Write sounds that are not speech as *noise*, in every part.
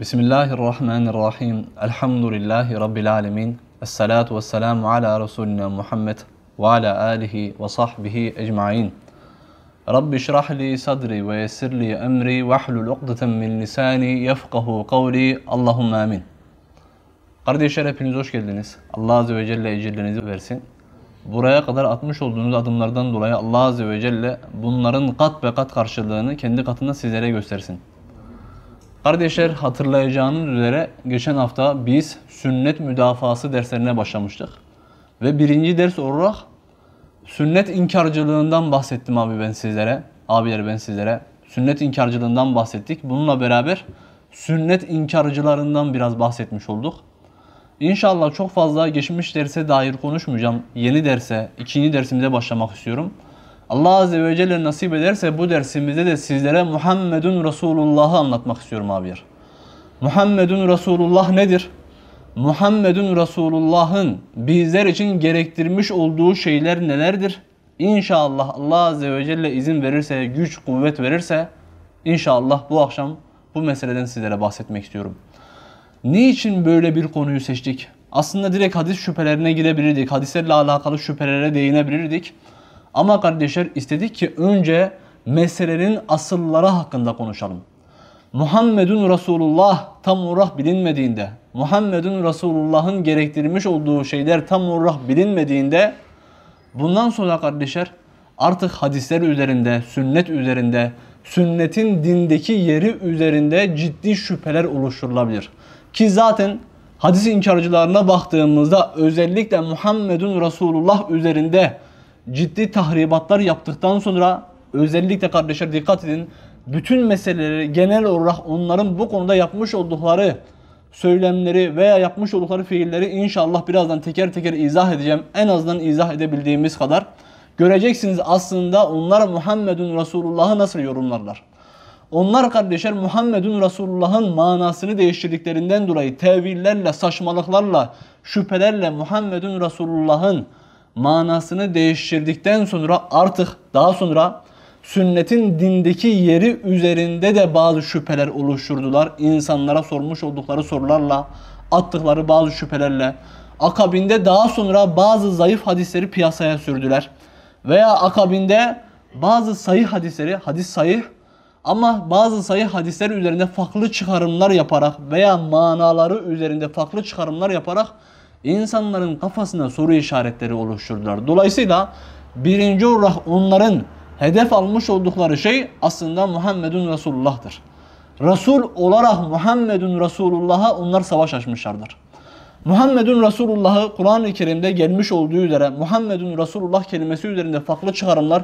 Bismillahirrahmanirrahim. Elhamdülillahi Rabbil alemin. Esselatu vesselamu ala Resulina Muhammed ve ala alihi ve sahbihi ecma'in. Rabbi şrahli sadri ve yessirli emri ve ahlul ukdeten min lisani yefkahu kavli. Allahümme amin. Kardeşler hepiniz hoş geldiniz. Allah Azze ve Celle ecirlerinizi versin. Buraya kadar atmış olduğunuz adımlardan dolayı Allah Azze ve Celle bunların kat ve kat karşılığını kendi katında sizlere göstersin. Kardeşler hatırlayacağınız üzere geçen hafta biz sünnet müdafası derslerine başlamıştık. Ve birinci ders olarak sünnet inkarcılığından bahsettim abi ben sizlere. Abiler ben sizlere. Sünnet inkarcılığından bahsettik. Bununla beraber sünnet inkarcılarından biraz bahsetmiş olduk. İnşallah çok fazla geçmiş derse dair konuşmayacağım. Yeni derse, ikinci dersimize başlamak istiyorum. Allah Azze ve Celle nasip ederse bu dersimizde de sizlere Muhammedun Resulullah'ı anlatmak istiyorum abiler. Muhammedun Resulullah nedir? Muhammedun Resulullah'ın bizler için gerektirmiş olduğu şeyler nelerdir? İnşallah Allah Azze ve Celle izin verirse, güç, kuvvet verirse inşallah bu akşam bu meseleden sizlere bahsetmek istiyorum. Niçin böyle bir konuyu seçtik? Aslında direkt hadis şüphelerine girebilirdik. Hadislerle alakalı şüphelere değinebilirdik. Ama kardeşler istedik ki önce meselenin asılları hakkında konuşalım. Muhammedun Resulullah tam olarak bilinmediğinde, Muhammedun Resulullah'ın gerektirmiş olduğu şeyler tam olarak bilinmediğinde bundan sonra kardeşler artık hadisler üzerinde, sünnet üzerinde, sünnetin dindeki yeri üzerinde ciddi şüpheler oluşturulabilir. Ki zaten hadis inkarcılarına baktığımızda özellikle Muhammedun Resulullah üzerinde ciddi tahribatlar yaptıktan sonra özellikle kardeşler dikkat edin. Bütün meseleleri genel olarak onların bu konuda yapmış oldukları söylemleri veya yapmış oldukları fiilleri inşallah birazdan teker teker izah edeceğim. En azından izah edebildiğimiz kadar. Göreceksiniz aslında onlar Muhammedun Resulullah'ı nasıl yorumlarlar. Onlar kardeşler Muhammedun Resulullah'ın manasını değiştirdiklerinden dolayı tevillerle, saçmalıklarla, şüphelerle Muhammedun Resulullah'ın manasını değiştirdikten sonra artık daha sonra sünnetin dindeki yeri üzerinde de bazı şüpheler oluşturdular. İnsanlara sormuş oldukları sorularla, attıkları bazı şüphelerle. Akabinde daha sonra bazı zayıf hadisleri piyasaya sürdüler. Veya akabinde bazı sayı hadisleri, hadis sayı ama bazı sayı hadisler üzerinde farklı çıkarımlar yaparak veya manaları üzerinde farklı çıkarımlar yaparak insanların kafasına soru işaretleri oluşturdular. Dolayısıyla birinci olarak onların hedef almış oldukları şey aslında Muhammedun Resulullah'tır. Resul olarak Muhammedun Resulullah'a onlar savaş açmışlardır. Muhammedun Resulullah'ı Kur'an-ı Kerim'de gelmiş olduğu üzere Muhammedun Resulullah kelimesi üzerinde farklı çıkarımlar,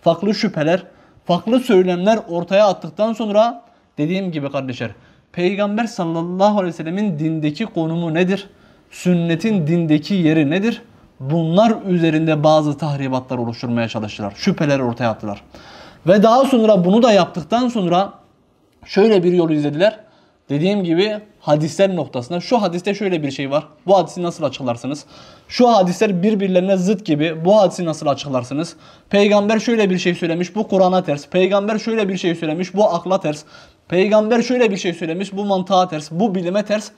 farklı şüpheler, farklı söylemler ortaya attıktan sonra dediğim gibi kardeşler Peygamber sallallahu aleyhi ve sellemin dindeki konumu nedir? sünnetin dindeki yeri nedir? Bunlar üzerinde bazı tahribatlar oluşturmaya çalıştılar. Şüpheler ortaya attılar. Ve daha sonra bunu da yaptıktan sonra şöyle bir yolu izlediler. Dediğim gibi hadisler noktasında şu hadiste şöyle bir şey var. Bu hadisi nasıl açıklarsınız? Şu hadisler birbirlerine zıt gibi. Bu hadisi nasıl açıklarsınız? Peygamber şöyle bir şey söylemiş. Bu Kur'an'a ters. Peygamber şöyle bir şey söylemiş. Bu akla ters. Peygamber şöyle bir şey söylemiş. Bu mantığa ters. Bu bilime ters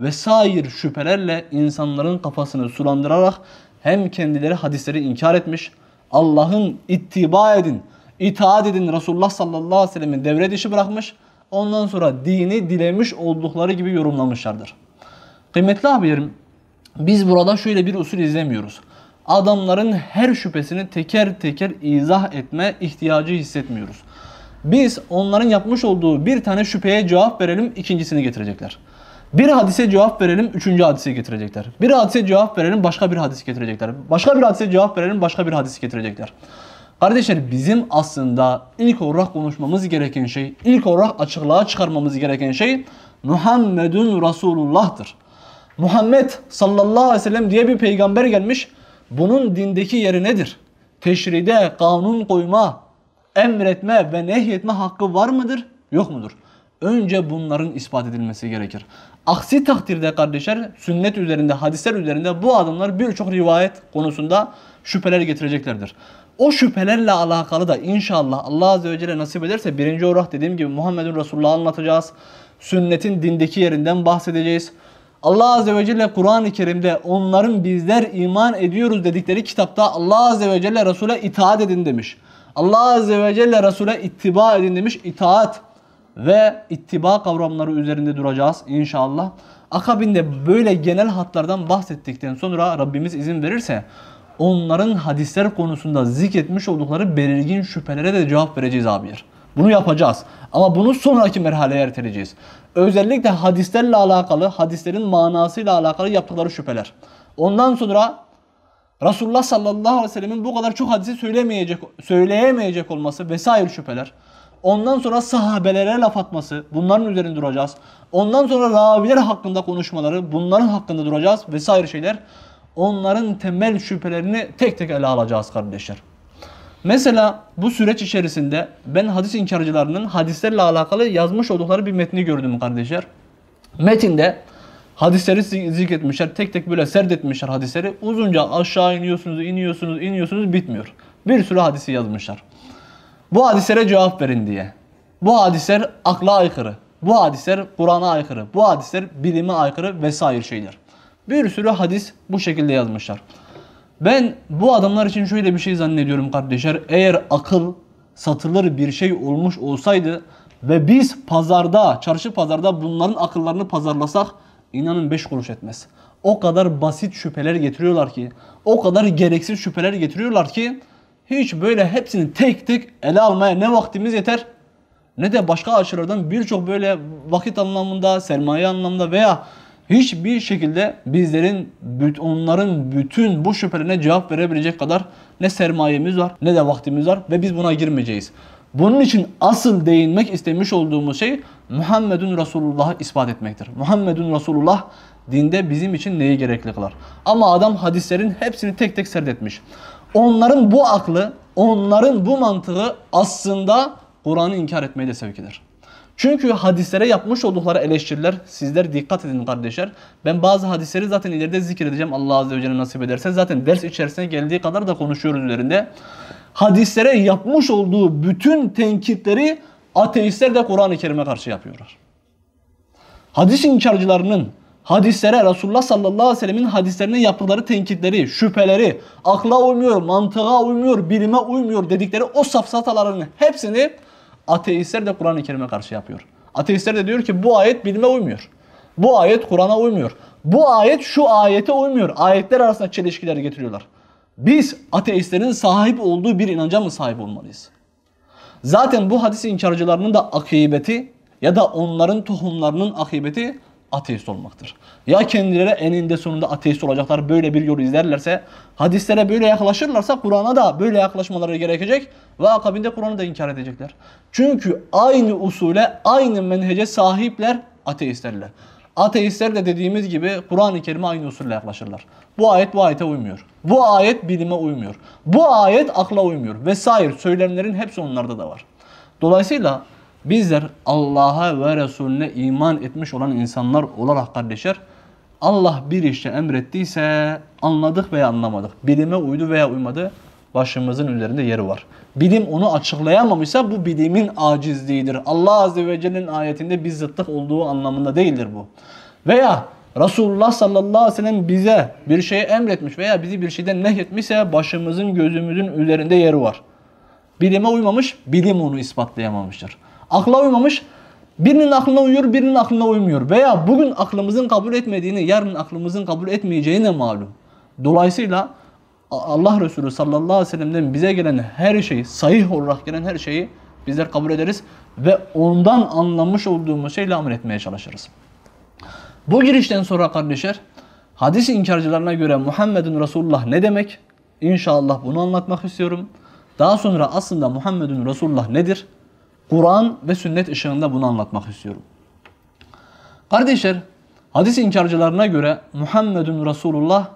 vesair şüphelerle insanların kafasını sulandırarak hem kendileri hadisleri inkar etmiş, Allah'ın ittiba edin, itaat edin Resulullah sallallahu aleyhi ve sellemin devre dışı bırakmış, ondan sonra dini dilemiş oldukları gibi yorumlamışlardır. Kıymetli abilerim, biz burada şöyle bir usul izlemiyoruz. Adamların her şüphesini teker teker izah etme ihtiyacı hissetmiyoruz. Biz onların yapmış olduğu bir tane şüpheye cevap verelim, ikincisini getirecekler. Bir hadise cevap verelim, üçüncü hadise getirecekler. Bir hadise cevap verelim, başka bir hadis getirecekler. Başka bir hadise cevap verelim, başka bir hadis getirecekler. Kardeşler bizim aslında ilk olarak konuşmamız gereken şey, ilk olarak açıklığa çıkarmamız gereken şey Muhammedun Resulullah'tır. Muhammed sallallahu aleyhi ve sellem diye bir peygamber gelmiş. Bunun dindeki yeri nedir? Teşride, kanun koyma, emretme ve nehyetme hakkı var mıdır? Yok mudur? Önce bunların ispat edilmesi gerekir. Aksi takdirde kardeşler sünnet üzerinde, hadisler üzerinde bu adamlar birçok rivayet konusunda şüpheler getireceklerdir. O şüphelerle alakalı da inşallah Allah Azze ve Celle nasip ederse birinci olarak dediğim gibi Muhammedun Resulullah'ı anlatacağız. Sünnetin dindeki yerinden bahsedeceğiz. Allah Azze ve Celle Kur'an-ı Kerim'de onların bizler iman ediyoruz dedikleri kitapta Allah Azze ve Celle Resul'e itaat edin demiş. Allah Azze ve Celle Resul'e ittiba edin demiş. İtaat ve ittiba kavramları üzerinde duracağız inşallah. Akabinde böyle genel hatlardan bahsettikten sonra Rabbimiz izin verirse onların hadisler konusunda zikretmiş oldukları belirgin şüphelere de cevap vereceğiz abiler. Bunu yapacağız. Ama bunu sonraki merhaleye erteleyeceğiz. Özellikle hadislerle alakalı, hadislerin manasıyla alakalı yaptıkları şüpheler. Ondan sonra Resulullah sallallahu aleyhi ve sellemin bu kadar çok hadisi söylemeyecek, söyleyemeyecek olması vesaire şüpheler. Ondan sonra sahabelere laf atması. Bunların üzerinde duracağız. Ondan sonra raviler hakkında konuşmaları. Bunların hakkında duracağız vesaire şeyler. Onların temel şüphelerini tek tek ele alacağız kardeşler. Mesela bu süreç içerisinde ben hadis inkarcılarının hadislerle alakalı yazmış oldukları bir metni gördüm kardeşler. Metinde hadisleri zikretmişler. Tek tek böyle serdetmişler hadisleri. Uzunca aşağı iniyorsunuz, iniyorsunuz, iniyorsunuz bitmiyor. Bir sürü hadisi yazmışlar. Bu hadislere cevap verin diye. Bu hadisler akla aykırı. Bu hadisler Kur'an'a aykırı. Bu hadisler bilime aykırı vesaire şeyler. Bir sürü hadis bu şekilde yazmışlar. Ben bu adamlar için şöyle bir şey zannediyorum kardeşler. Eğer akıl satılır bir şey olmuş olsaydı ve biz pazarda, çarşı pazarda bunların akıllarını pazarlasak inanın 5 kuruş etmez. O kadar basit şüpheler getiriyorlar ki, o kadar gereksiz şüpheler getiriyorlar ki hiç böyle hepsini tek tek ele almaya ne vaktimiz yeter ne de başka açılardan birçok böyle vakit anlamında, sermaye anlamında veya hiçbir şekilde bizlerin onların bütün bu şüphelerine cevap verebilecek kadar ne sermayemiz var ne de vaktimiz var ve biz buna girmeyeceğiz. Bunun için asıl değinmek istemiş olduğumuz şey Muhammedun Resulullah'ı ispat etmektir. Muhammedun Resulullah dinde bizim için neyi gerekli kılar? Ama adam hadislerin hepsini tek tek serdetmiş. Onların bu aklı, onların bu mantığı aslında Kur'an'ı inkar etmeye de sevk eder. Çünkü hadislere yapmış oldukları eleştiriler sizler dikkat edin kardeşler. Ben bazı hadisleri zaten ileride zikredeceğim Allah Azze ve Celle nasip ederse. Zaten ders içerisine geldiği kadar da konuşuyoruz üzerinde. Hadislere yapmış olduğu bütün tenkitleri ateistler de Kur'an-ı Kerim'e karşı yapıyorlar. Hadis inkarcılarının hadislere, Resulullah sallallahu aleyhi ve sellemin hadislerine yaptıkları tenkitleri, şüpheleri, akla uymuyor, mantığa uymuyor, bilime uymuyor dedikleri o safsataların hepsini ateistler de Kur'an-ı Kerim'e karşı yapıyor. Ateistler de diyor ki bu ayet bilime uymuyor. Bu ayet Kur'an'a uymuyor. Bu ayet şu ayete uymuyor. Ayetler arasında çelişkiler getiriyorlar. Biz ateistlerin sahip olduğu bir inanca mı sahip olmalıyız? Zaten bu hadis inkarcılarının da akıbeti ya da onların tohumlarının akıbeti ateist olmaktır. Ya kendileri eninde sonunda ateist olacaklar böyle bir yol izlerlerse, hadislere böyle yaklaşırlarsa Kur'an'a da böyle yaklaşmaları gerekecek ve akabinde Kur'an'ı da inkar edecekler. Çünkü aynı usule, aynı menhece sahipler ateistlerle. Ateistler de dediğimiz gibi Kur'an-ı Kerim'e aynı usulle yaklaşırlar. Bu ayet bu ayete uymuyor. Bu ayet bilime uymuyor. Bu ayet akla uymuyor. Vesaire söylemlerin hepsi onlarda da var. Dolayısıyla Bizler Allah'a ve Resulüne iman etmiş olan insanlar olarak kardeşler Allah bir işte emrettiyse anladık veya anlamadık. Bilime uydu veya uymadı başımızın üzerinde yeri var. Bilim onu açıklayamamışsa bu bilimin acizliğidir. Allah Azze ve Celle'nin ayetinde bir zıttık olduğu anlamında değildir bu. Veya Resulullah sallallahu aleyhi ve sellem bize bir şey emretmiş veya bizi bir şeyden nehyetmişse başımızın gözümüzün üzerinde yeri var. Bilime uymamış, bilim onu ispatlayamamıştır akla uymamış. Birinin aklına uyuyor, birinin aklına uymuyor. Veya bugün aklımızın kabul etmediğini, yarın aklımızın kabul etmeyeceğine malum. Dolayısıyla Allah Resulü sallallahu aleyhi ve sellem'den bize gelen her şeyi, sahih olarak gelen her şeyi bizler kabul ederiz ve ondan anlamış olduğumuz şeyle amel etmeye çalışırız. Bu girişten sonra kardeşler, hadis inkarcılarına göre Muhammed'in Resulullah ne demek? İnşallah bunu anlatmak istiyorum. Daha sonra aslında Muhammed'in Resulullah nedir? Kur'an ve sünnet ışığında bunu anlatmak istiyorum. Kardeşler, hadis inkarcılarına göre Muhammedun Resulullah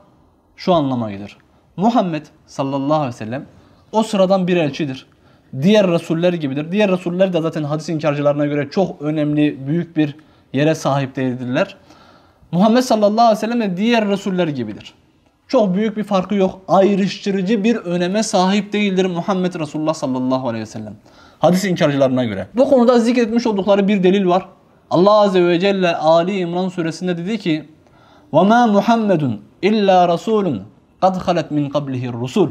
şu anlama gelir. Muhammed sallallahu aleyhi ve sellem o sıradan bir elçidir. Diğer Resuller gibidir. Diğer Resuller de zaten hadis inkarcılarına göre çok önemli, büyük bir yere sahip değildirler. Muhammed sallallahu aleyhi ve sellem de diğer Resuller gibidir. Çok büyük bir farkı yok. Ayrıştırıcı bir öneme sahip değildir Muhammed Resulullah sallallahu aleyhi ve sellem hadis inkarcılarına göre. Bu konuda zikretmiş oldukları bir delil var. Allah Azze ve Celle Ali İmran suresinde dedi ki وَمَا Muhammedun illa rasulun kad halet min kablihi rusul.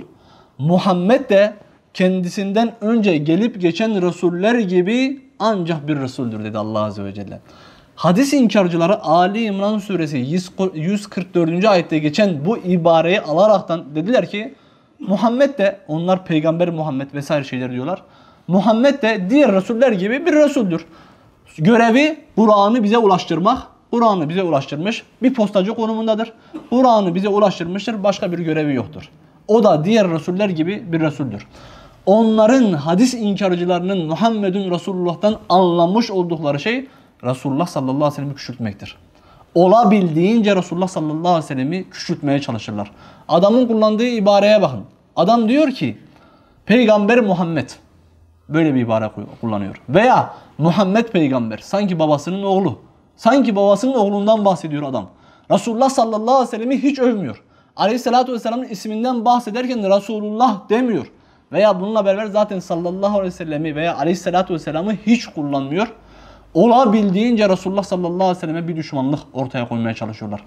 Muhammed de kendisinden önce gelip geçen Resuller gibi ancak bir Resuldür dedi Allah Azze ve Celle. Hadis inkarcıları Ali İmran suresi 144. ayette geçen bu ibareyi alaraktan dediler ki Muhammed de onlar peygamber Muhammed vesaire şeyler diyorlar. Muhammed de diğer Resuller gibi bir Resuldür. Görevi Kur'an'ı bize ulaştırmak. Kur'an'ı bize ulaştırmış. Bir postacı konumundadır. Kur'an'ı bize ulaştırmıştır. Başka bir görevi yoktur. O da diğer Resuller gibi bir Resuldür. Onların hadis inkarcılarının Muhammed'in Resulullah'tan anlamış oldukları şey Resulullah sallallahu aleyhi ve sellem'i küçültmektir. Olabildiğince Resulullah sallallahu aleyhi ve sellem'i küçültmeye çalışırlar. Adamın kullandığı ibareye bakın. Adam diyor ki Peygamber Muhammed Böyle bir ibare kullanıyor. Veya Muhammed peygamber sanki babasının oğlu. Sanki babasının oğlundan bahsediyor adam. Resulullah sallallahu aleyhi ve sellem'i hiç övmüyor. Aleyhissalatü vesselamın isminden bahsederken Resulullah demiyor. Veya bununla beraber zaten sallallahu aleyhi ve sellemi veya aleyhissalatü vesselamı hiç kullanmıyor. Olabildiğince Resulullah sallallahu aleyhi ve selleme bir düşmanlık ortaya koymaya çalışıyorlar.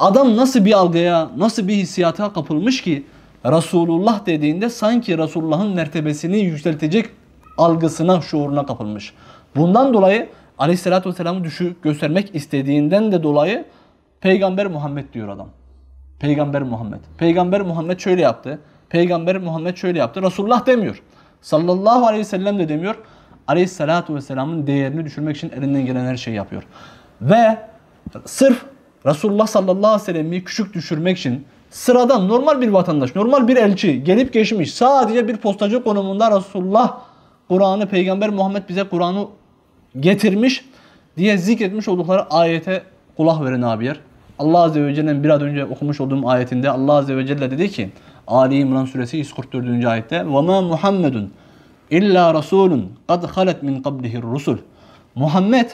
Adam nasıl bir algıya, nasıl bir hissiyata kapılmış ki Resulullah dediğinde sanki Resulullah'ın mertebesini yükseltecek algısına, şuuruna kapılmış. Bundan dolayı Aleyhisselatü Vesselam'ı düşük göstermek istediğinden de dolayı Peygamber Muhammed diyor adam. Peygamber Muhammed. Peygamber Muhammed şöyle yaptı. Peygamber Muhammed şöyle yaptı. Resulullah demiyor. Sallallahu aleyhi ve sellem de demiyor. Aleyhissalatu vesselamın değerini düşürmek için elinden gelen her şeyi yapıyor. Ve sırf Resulullah sallallahu aleyhi ve sellem'i küçük düşürmek için sıradan normal bir vatandaş, normal bir elçi gelip geçmiş sadece bir postacı konumunda Resulullah Kur'an'ı Peygamber Muhammed bize Kur'an'ı getirmiş diye zikretmiş oldukları ayete kulak verin abiler. Allah Azze ve Celle'nin biraz önce okumuş olduğum ayetinde Allah Azze ve Celle dedi ki Ali İmran Suresi 144. ayette وَمَا Muhammedun illa rasulun kad halet min qablihi rusul. Muhammed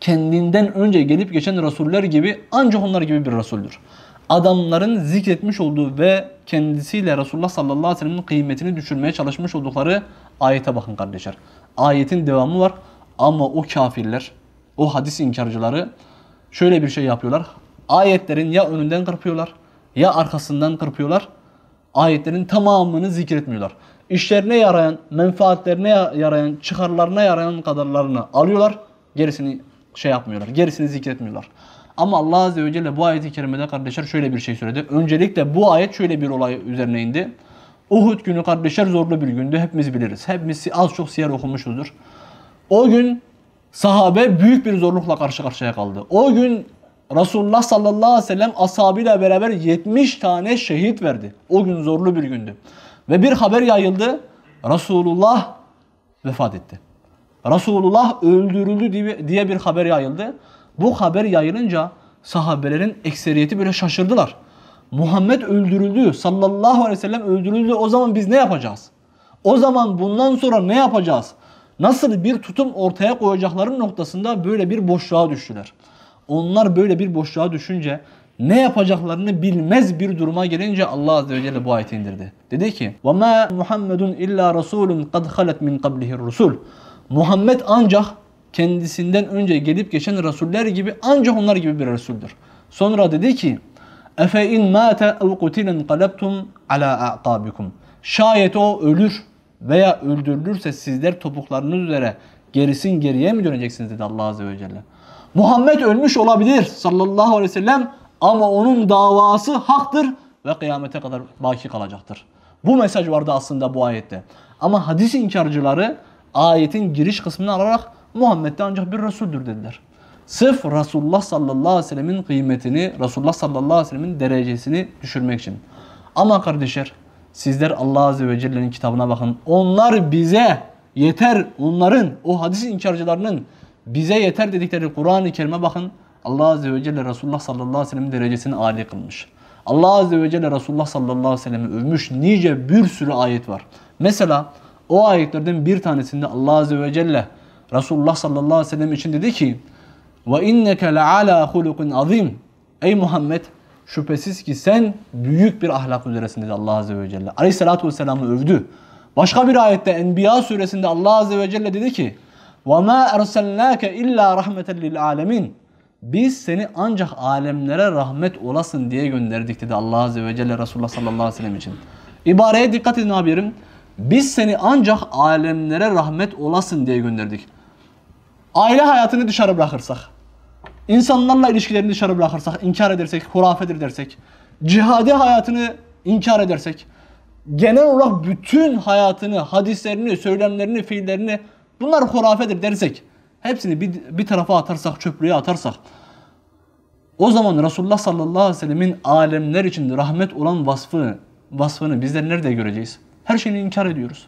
kendinden önce gelip geçen rasuller gibi ancak onlar gibi bir rasuldür. Adamların zikretmiş olduğu ve kendisiyle Resulullah sallallahu aleyhi ve sellem'in kıymetini düşürmeye çalışmış oldukları Ayete bakın kardeşler. Ayetin devamı var ama o kafirler, o hadis inkarcıları şöyle bir şey yapıyorlar. Ayetlerin ya önünden kırpıyorlar ya arkasından kırpıyorlar. Ayetlerin tamamını zikretmiyorlar. İşlerine yarayan, menfaatlerine yarayan, çıkarlarına yarayan kadarlarını alıyorlar. Gerisini şey yapmıyorlar. Gerisini zikretmiyorlar. Ama Allah Azze ve Celle bu ayeti kerimede kardeşler şöyle bir şey söyledi. Öncelikle bu ayet şöyle bir olay üzerine indi. Uhud günü kardeşler zorlu bir gündü. Hepimiz biliriz. Hepimiz az çok siyer okumuşuzdur. O gün sahabe büyük bir zorlukla karşı karşıya kaldı. O gün Resulullah sallallahu aleyhi ve sellem ashabıyla beraber 70 tane şehit verdi. O gün zorlu bir gündü. Ve bir haber yayıldı. Resulullah vefat etti. Resulullah öldürüldü diye bir haber yayıldı. Bu haber yayılınca sahabelerin ekseriyeti böyle şaşırdılar. Muhammed öldürüldü. Sallallahu aleyhi ve sellem öldürüldü. O zaman biz ne yapacağız? O zaman bundan sonra ne yapacağız? Nasıl bir tutum ortaya koyacakların noktasında böyle bir boşluğa düştüler. Onlar böyle bir boşluğa düşünce ne yapacaklarını bilmez bir duruma gelince Allah Azze ve Celle bu ayeti indirdi. Dedi ki وَمَا مُحَمَّدٌ illa Rasulun قَدْ خَلَتْ مِنْ قَبْلِهِ الرُّسُولُ Muhammed ancak kendisinden önce gelip geçen rasuller gibi ancak onlar gibi bir Resuldür. Sonra dedi ki Efe in mâte ev kutilen kalebtum ala a'kâbikum. Şayet o ölür veya öldürülürse sizler topuklarınız üzere gerisin geriye mi döneceksiniz dedi Allah Azze ve Celle. Muhammed ölmüş olabilir sallallahu aleyhi ve sellem ama onun davası haktır ve kıyamete kadar baki kalacaktır. Bu mesaj vardı aslında bu ayette. Ama hadis inkarcıları ayetin giriş kısmını alarak Muhammed de ancak bir Resul'dür dediler. Sırf Resulullah sallallahu aleyhi ve sellemin kıymetini, Resulullah sallallahu aleyhi ve sellemin derecesini düşürmek için. Ama kardeşler sizler Allah azze ve celle'nin kitabına bakın. Onlar bize yeter. Onların o hadis inkarcılarının bize yeter dedikleri Kur'an-ı Kerim'e bakın. Allah azze ve celle Resulullah sallallahu aleyhi ve sellemin derecesini âli kılmış. Allah azze ve celle Resulullah sallallahu aleyhi ve sellem'i övmüş nice bir sürü ayet var. Mesela o ayetlerden bir tanesinde Allah azze ve celle Resulullah sallallahu aleyhi ve sellem için dedi ki ve inneke leala hulukun azim. Ey Muhammed şüphesiz ki sen büyük bir ahlak üzeresin dedi Allah Azze ve Celle. Aleyhissalatü Vesselam'ı övdü. Başka bir ayette Enbiya suresinde Allah Azze ve Celle dedi ki وَمَا اَرْسَلْنَاكَ illa رَحْمَةً لِلْعَالَمِينَ Biz seni ancak alemlere rahmet olasın diye gönderdik dedi Allah Azze ve Celle Resulullah sallallahu aleyhi ve sellem için. İbareye dikkat edin abilerim. Biz seni ancak alemlere rahmet olasın diye gönderdik. Aile hayatını dışarı bırakırsak, insanlarla ilişkilerini dışarı bırakırsak, inkar edersek, hurafedir dersek, cihadi hayatını inkar edersek, genel olarak bütün hayatını, hadislerini, söylemlerini, fiillerini bunlar hurafedir dersek, hepsini bir, bir tarafa atarsak, çöplüğe atarsak, o zaman Resulullah sallallahu aleyhi ve sellemin alemler için rahmet olan vasfı, vasfını bizler nerede göreceğiz? Her şeyini inkar ediyoruz.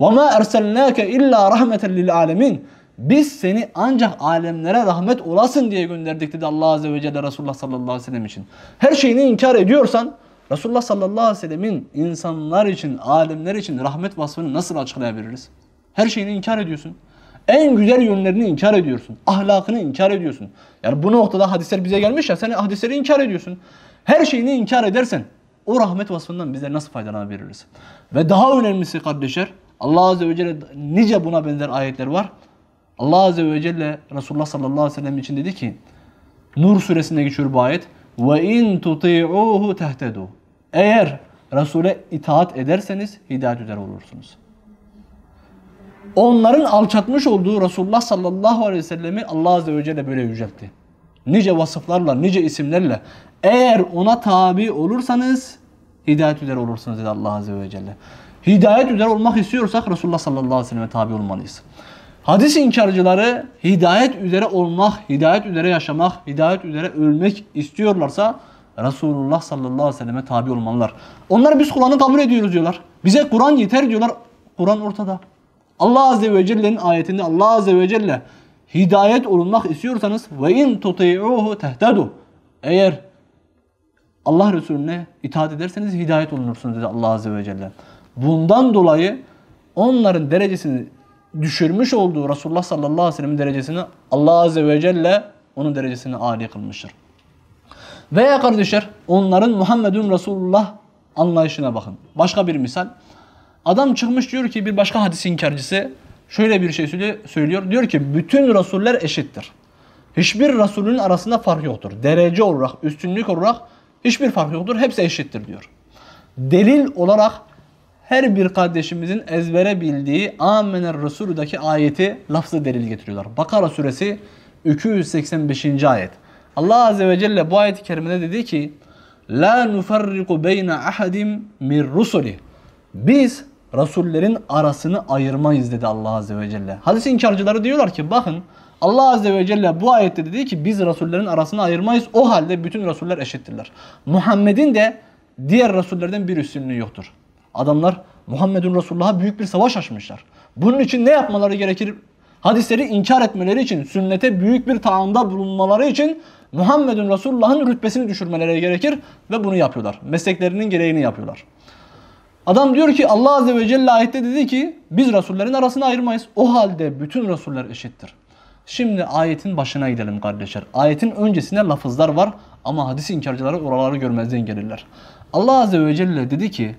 وَمَا اَرْسَلْنَاكَ اِلَّا رَحْمَةً لِلْعَالَمِينَ biz seni ancak alemlere rahmet olasın diye gönderdik dedi Allah Azze ve Celle Resulullah sallallahu aleyhi ve sellem için. Her şeyini inkar ediyorsan Resulullah sallallahu aleyhi ve sellemin insanlar için, alemler için rahmet vasfını nasıl açıklayabiliriz? Her şeyini inkar ediyorsun. En güzel yönlerini inkar ediyorsun. Ahlakını inkar ediyorsun. Yani bu noktada hadisler bize gelmiş ya sen hadisleri inkar ediyorsun. Her şeyini inkar edersen o rahmet vasfından bize nasıl faydalanabiliriz? Ve daha önemlisi kardeşler Allah Azze ve Celle nice buna benzer ayetler var. Allah Azze ve Celle Resulullah sallallahu aleyhi ve sellem için dedi ki Nur suresinde geçiyor bu ayet. Ve in tuti'uhu tehtedu. Eğer Resul'e itaat ederseniz hidayet üzere olursunuz. Onların alçatmış olduğu Resulullah sallallahu aleyhi ve sellemi Allah Azze ve Celle böyle yüceltti. Nice vasıflarla, nice isimlerle. Eğer ona tabi olursanız hidayet üzere olursunuz dedi Allah Azze ve Celle. Hidayet üzere olmak istiyorsak Resulullah sallallahu aleyhi ve selleme tabi olmalıyız. Hadis inkarcıları hidayet üzere olmak, hidayet üzere yaşamak, hidayet üzere ölmek istiyorlarsa Resulullah sallallahu aleyhi ve selleme tabi olmalılar. Onlar biz Kur'an'ı kabul ediyoruz diyorlar. Bize Kur'an yeter diyorlar. Kur'an ortada. Allah azze ve celle'nin ayetinde Allah azze ve celle hidayet olunmak istiyorsanız ve in tuti'uhu tehtadu. Eğer Allah Resulüne itaat ederseniz hidayet olunursunuz dedi Allah azze ve celle. Bundan dolayı onların derecesini düşürmüş olduğu Resulullah sallallahu aleyhi ve sellem'in derecesini Allah azze ve celle onun derecesini âli kılmıştır. Veya kardeşler onların Muhammedun Resulullah anlayışına bakın. Başka bir misal. Adam çıkmış diyor ki bir başka hadis inkarcısı şöyle bir şey söylüyor. Diyor ki bütün rasuller eşittir. Hiçbir rasulün arasında fark yoktur. Derece olarak, üstünlük olarak hiçbir fark yoktur. Hepsi eşittir diyor. Delil olarak her bir kardeşimizin ezbere bildiği Amener Resulü'deki ayeti lafzı delil getiriyorlar. Bakara suresi 285. ayet. Allah Azze ve Celle bu ayet-i kerimede dedi ki La nufarriku beyne ahadim min rusuli. Biz Resullerin arasını ayırmayız dedi Allah Azze ve Celle. Hadis inkarcıları diyorlar ki bakın Allah Azze ve Celle bu ayette dedi ki biz Resullerin arasını ayırmayız. O halde bütün Resuller eşittirler. Muhammed'in de diğer Resullerden bir üstünlüğü yoktur. Adamlar Muhammedun Resulullah'a büyük bir savaş açmışlar. Bunun için ne yapmaları gerekir? Hadisleri inkar etmeleri için, sünnete büyük bir taanda bulunmaları için Muhammedun Resulullah'ın rütbesini düşürmeleri gerekir ve bunu yapıyorlar. Mesleklerinin gereğini yapıyorlar. Adam diyor ki Allah Azze ve Celle ayette dedi ki biz Resullerin arasını ayırmayız. O halde bütün Resuller eşittir. Şimdi ayetin başına gidelim kardeşler. Ayetin öncesinde lafızlar var ama hadis inkarcıları oraları görmezden gelirler. Allah Azze ve Celle dedi ki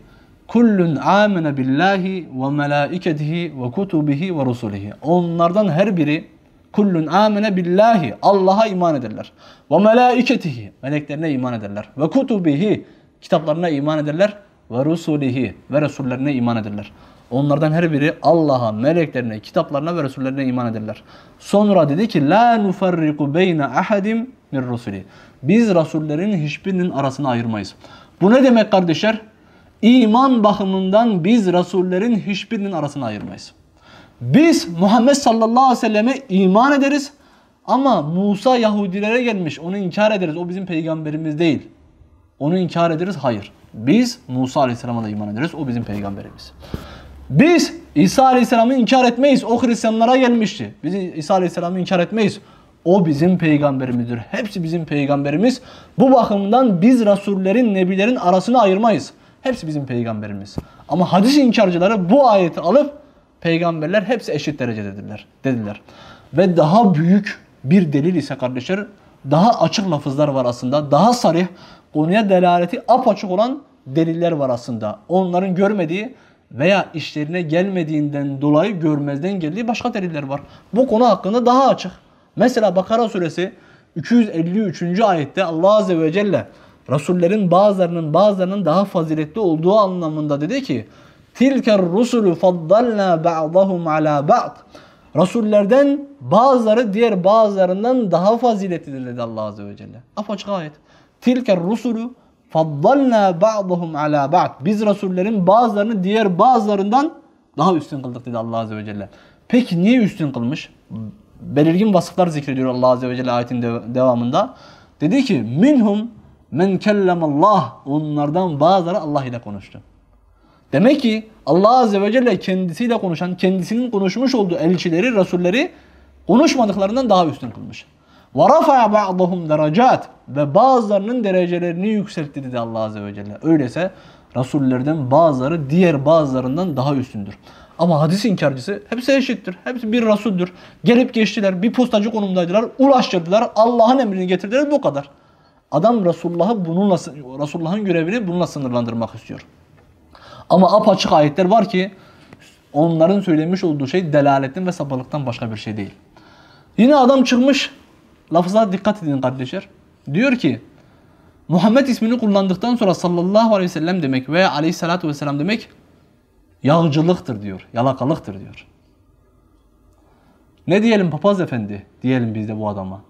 Kullun amene billahi ve melaiketihi ve kutubihi ve rusulihi. Onlardan her biri kullun amene billahi Allah'a iman ederler. Ve melaiketihi meleklerine iman ederler. Ve kutubihi kitaplarına iman ederler. Ve rusulihi ve resullerine iman ederler. Onlardan her biri Allah'a, meleklerine, kitaplarına ve resullerine iman ederler. Sonra dedi ki la nufarriku beyne ahadim min rusuli. Biz rasullerin hiçbirinin arasını ayırmayız. Bu ne demek kardeşler? iman bakımından biz Resullerin hiçbirinin arasını ayırmayız. Biz Muhammed sallallahu aleyhi ve selleme iman ederiz ama Musa Yahudilere gelmiş onu inkar ederiz. O bizim peygamberimiz değil. Onu inkar ederiz. Hayır. Biz Musa aleyhisselama da iman ederiz. O bizim peygamberimiz. Biz İsa aleyhisselamı inkar etmeyiz. O Hristiyanlara gelmişti. Biz İsa aleyhisselamı inkar etmeyiz. O bizim peygamberimizdir. Hepsi bizim peygamberimiz. Bu bakımdan biz Resullerin, Nebilerin arasını ayırmayız. Hepsi bizim peygamberimiz. Ama hadis inkarcıları bu ayeti alıp peygamberler hepsi eşit derecededirler dediler. Ve daha büyük bir delil ise kardeşler daha açık lafızlar var aslında. Daha sarih konuya delaleti apaçık olan deliller var aslında. Onların görmediği veya işlerine gelmediğinden dolayı görmezden geldiği başka deliller var. Bu konu hakkında daha açık. Mesela Bakara suresi 253. ayette Allah azze ve celle Resullerin bazılarının bazılarının daha faziletli olduğu anlamında dedi ki Tilker rusulu faddalna ba'dahum ala ba'd. Resullerden bazıları diğer bazılarından daha faziletlidir dedi Allah Azze ve Celle. Apaçık ayet. Tilker rusulu faddalna ba'dahum ala ba'd. Biz Resullerin bazılarını diğer bazılarından daha üstün kıldık dedi Allah Azze ve Celle. Peki niye üstün kılmış? Belirgin vasıflar zikrediyor Allah Azze ve Celle ayetin devamında. Dedi ki minhum Men kellemallah. Onlardan bazıları Allah ile konuştu. Demek ki Allah Azze ve Celle kendisiyle konuşan, kendisinin konuşmuş olduğu elçileri, rasulleri, konuşmadıklarından daha üstün kılmış. وَرَفَعَ بَعْضَهُمْ دَرَجَاتٍ Ve bazılarının derecelerini yükseltti dedi Allah Azze ve Celle. Öyleyse rasullerden bazıları diğer bazılarından daha üstündür. Ama hadis inkarcısı hepsi eşittir. Hepsi bir rasuldür. Gelip geçtiler, bir postacı konumdaydılar, ulaştırdılar, Allah'ın emrini getirdiler bu kadar. Adam Resulullah'ı bununla Resulullah'ın görevini bununla sınırlandırmak istiyor. Ama apaçık ayetler var ki onların söylemiş olduğu şey delaletin ve sapılıktan başka bir şey değil. Yine adam çıkmış lafıza dikkat edin kardeşler. Diyor ki Muhammed ismini kullandıktan sonra sallallahu aleyhi ve sellem demek veya aleyhissalatu vesselam demek yağcılıktır diyor. Yalakalıktır diyor. Ne diyelim papaz efendi diyelim biz de bu adama.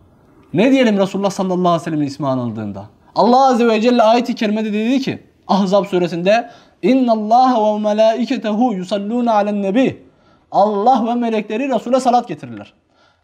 Ne diyelim Resulullah sallallahu aleyhi ve sellem'in ismi anıldığında? Allah azze ve celle ayet-i kerimede dedi ki Ahzab suresinde İnna Allah ve melaiketehu yusalluna alen nebi. Allah ve melekleri Resul'e salat getirirler.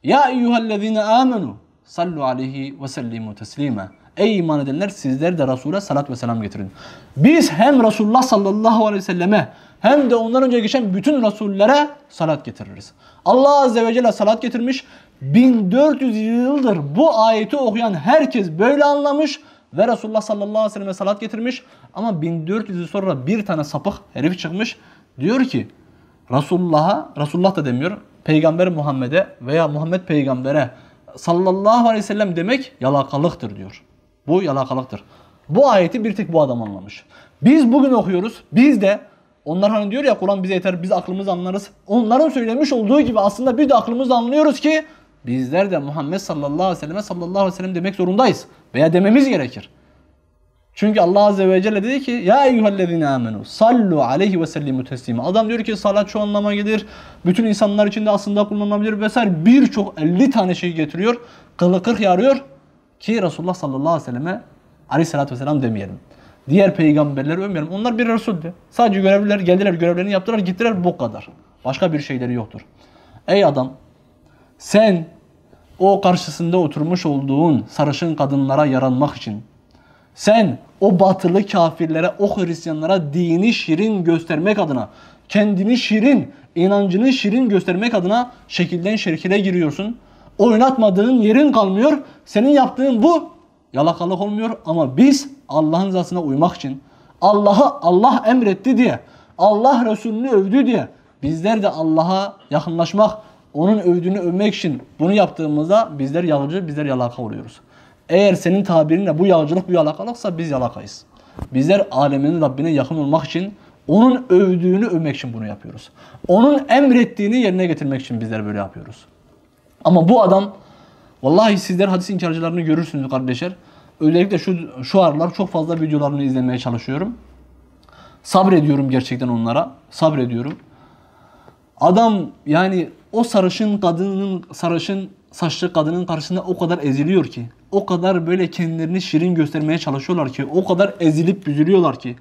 Ya eyyühellezine amenu sallu aleyhi ve sellimu teslime. Ey iman edenler sizler de Resul'e salat ve selam getirin. Biz hem Resulullah sallallahu aleyhi ve selleme hem de ondan önce geçen bütün Resullere salat getiririz. Allah azze ve celle salat getirmiş. 1400 yıldır bu ayeti okuyan herkes böyle anlamış ve Resulullah sallallahu aleyhi ve sellem'e salat getirmiş. Ama 1400 yıl sonra bir tane sapık herif çıkmış. Diyor ki Resulullah'a, Resulullah da demiyor, Peygamber Muhammed'e veya Muhammed Peygamber'e sallallahu aleyhi ve sellem demek yalakalıktır diyor. Bu yalakalıktır. Bu ayeti bir tek bu adam anlamış. Biz bugün okuyoruz. Biz de onlar hani diyor ya Kur'an bize yeter biz aklımız anlarız. Onların söylemiş olduğu gibi aslında biz de aklımız anlıyoruz ki bizler de Muhammed sallallahu aleyhi ve selleme sallallahu aleyhi ve sellem demek zorundayız. Veya dememiz gerekir. Çünkü Allah azze ve celle dedi ki ya eyyühellezine amenu sallu aleyhi ve sellimu teslimi. Adam diyor ki salat şu anlama gelir. Bütün insanlar için de aslında kullanılabilir vesaire. Birçok 50 tane şey getiriyor. Kılı kırk yarıyor. Ki Resulullah sallallahu aleyhi ve selleme aleyhissalatü vesselam demeyelim. Diğer peygamberleri övmeyelim. Onlar bir Resul'dü. Sadece görevliler geldiler görevlerini yaptılar gittiler bu kadar. Başka bir şeyleri yoktur. Ey adam sen o karşısında oturmuş olduğun sarışın kadınlara yaranmak için. Sen o batılı kafirlere, o Hristiyanlara dini şirin göstermek adına, kendini şirin, inancını şirin göstermek adına şekilden şirkile giriyorsun. Oynatmadığın yerin kalmıyor. Senin yaptığın bu yalakalık olmuyor ama biz Allah'ın zatına uymak için Allah'ı Allah emretti diye, Allah Resulünü övdü diye bizler de Allah'a yakınlaşmak, onun övdüğünü övmek için bunu yaptığımızda bizler yalıcı, bizler yalaka oluyoruz. Eğer senin tabirinle bu yalancılık, bu yalakalıksa biz yalakayız. Bizler aleminin Rabbine yakın olmak için onun övdüğünü övmek için bunu yapıyoruz. Onun emrettiğini yerine getirmek için bizler böyle yapıyoruz. Ama bu adam vallahi sizler hadis inkarcılarını görürsünüz kardeşler. Özellikle şu şu aralar çok fazla videolarını izlemeye çalışıyorum. Sabrediyorum gerçekten onlara. Sabrediyorum. Adam yani o sarışın kadının sarışın saçlı kadının karşısında o kadar eziliyor ki. O kadar böyle kendilerini şirin göstermeye çalışıyorlar ki. O kadar ezilip büzülüyorlar ki.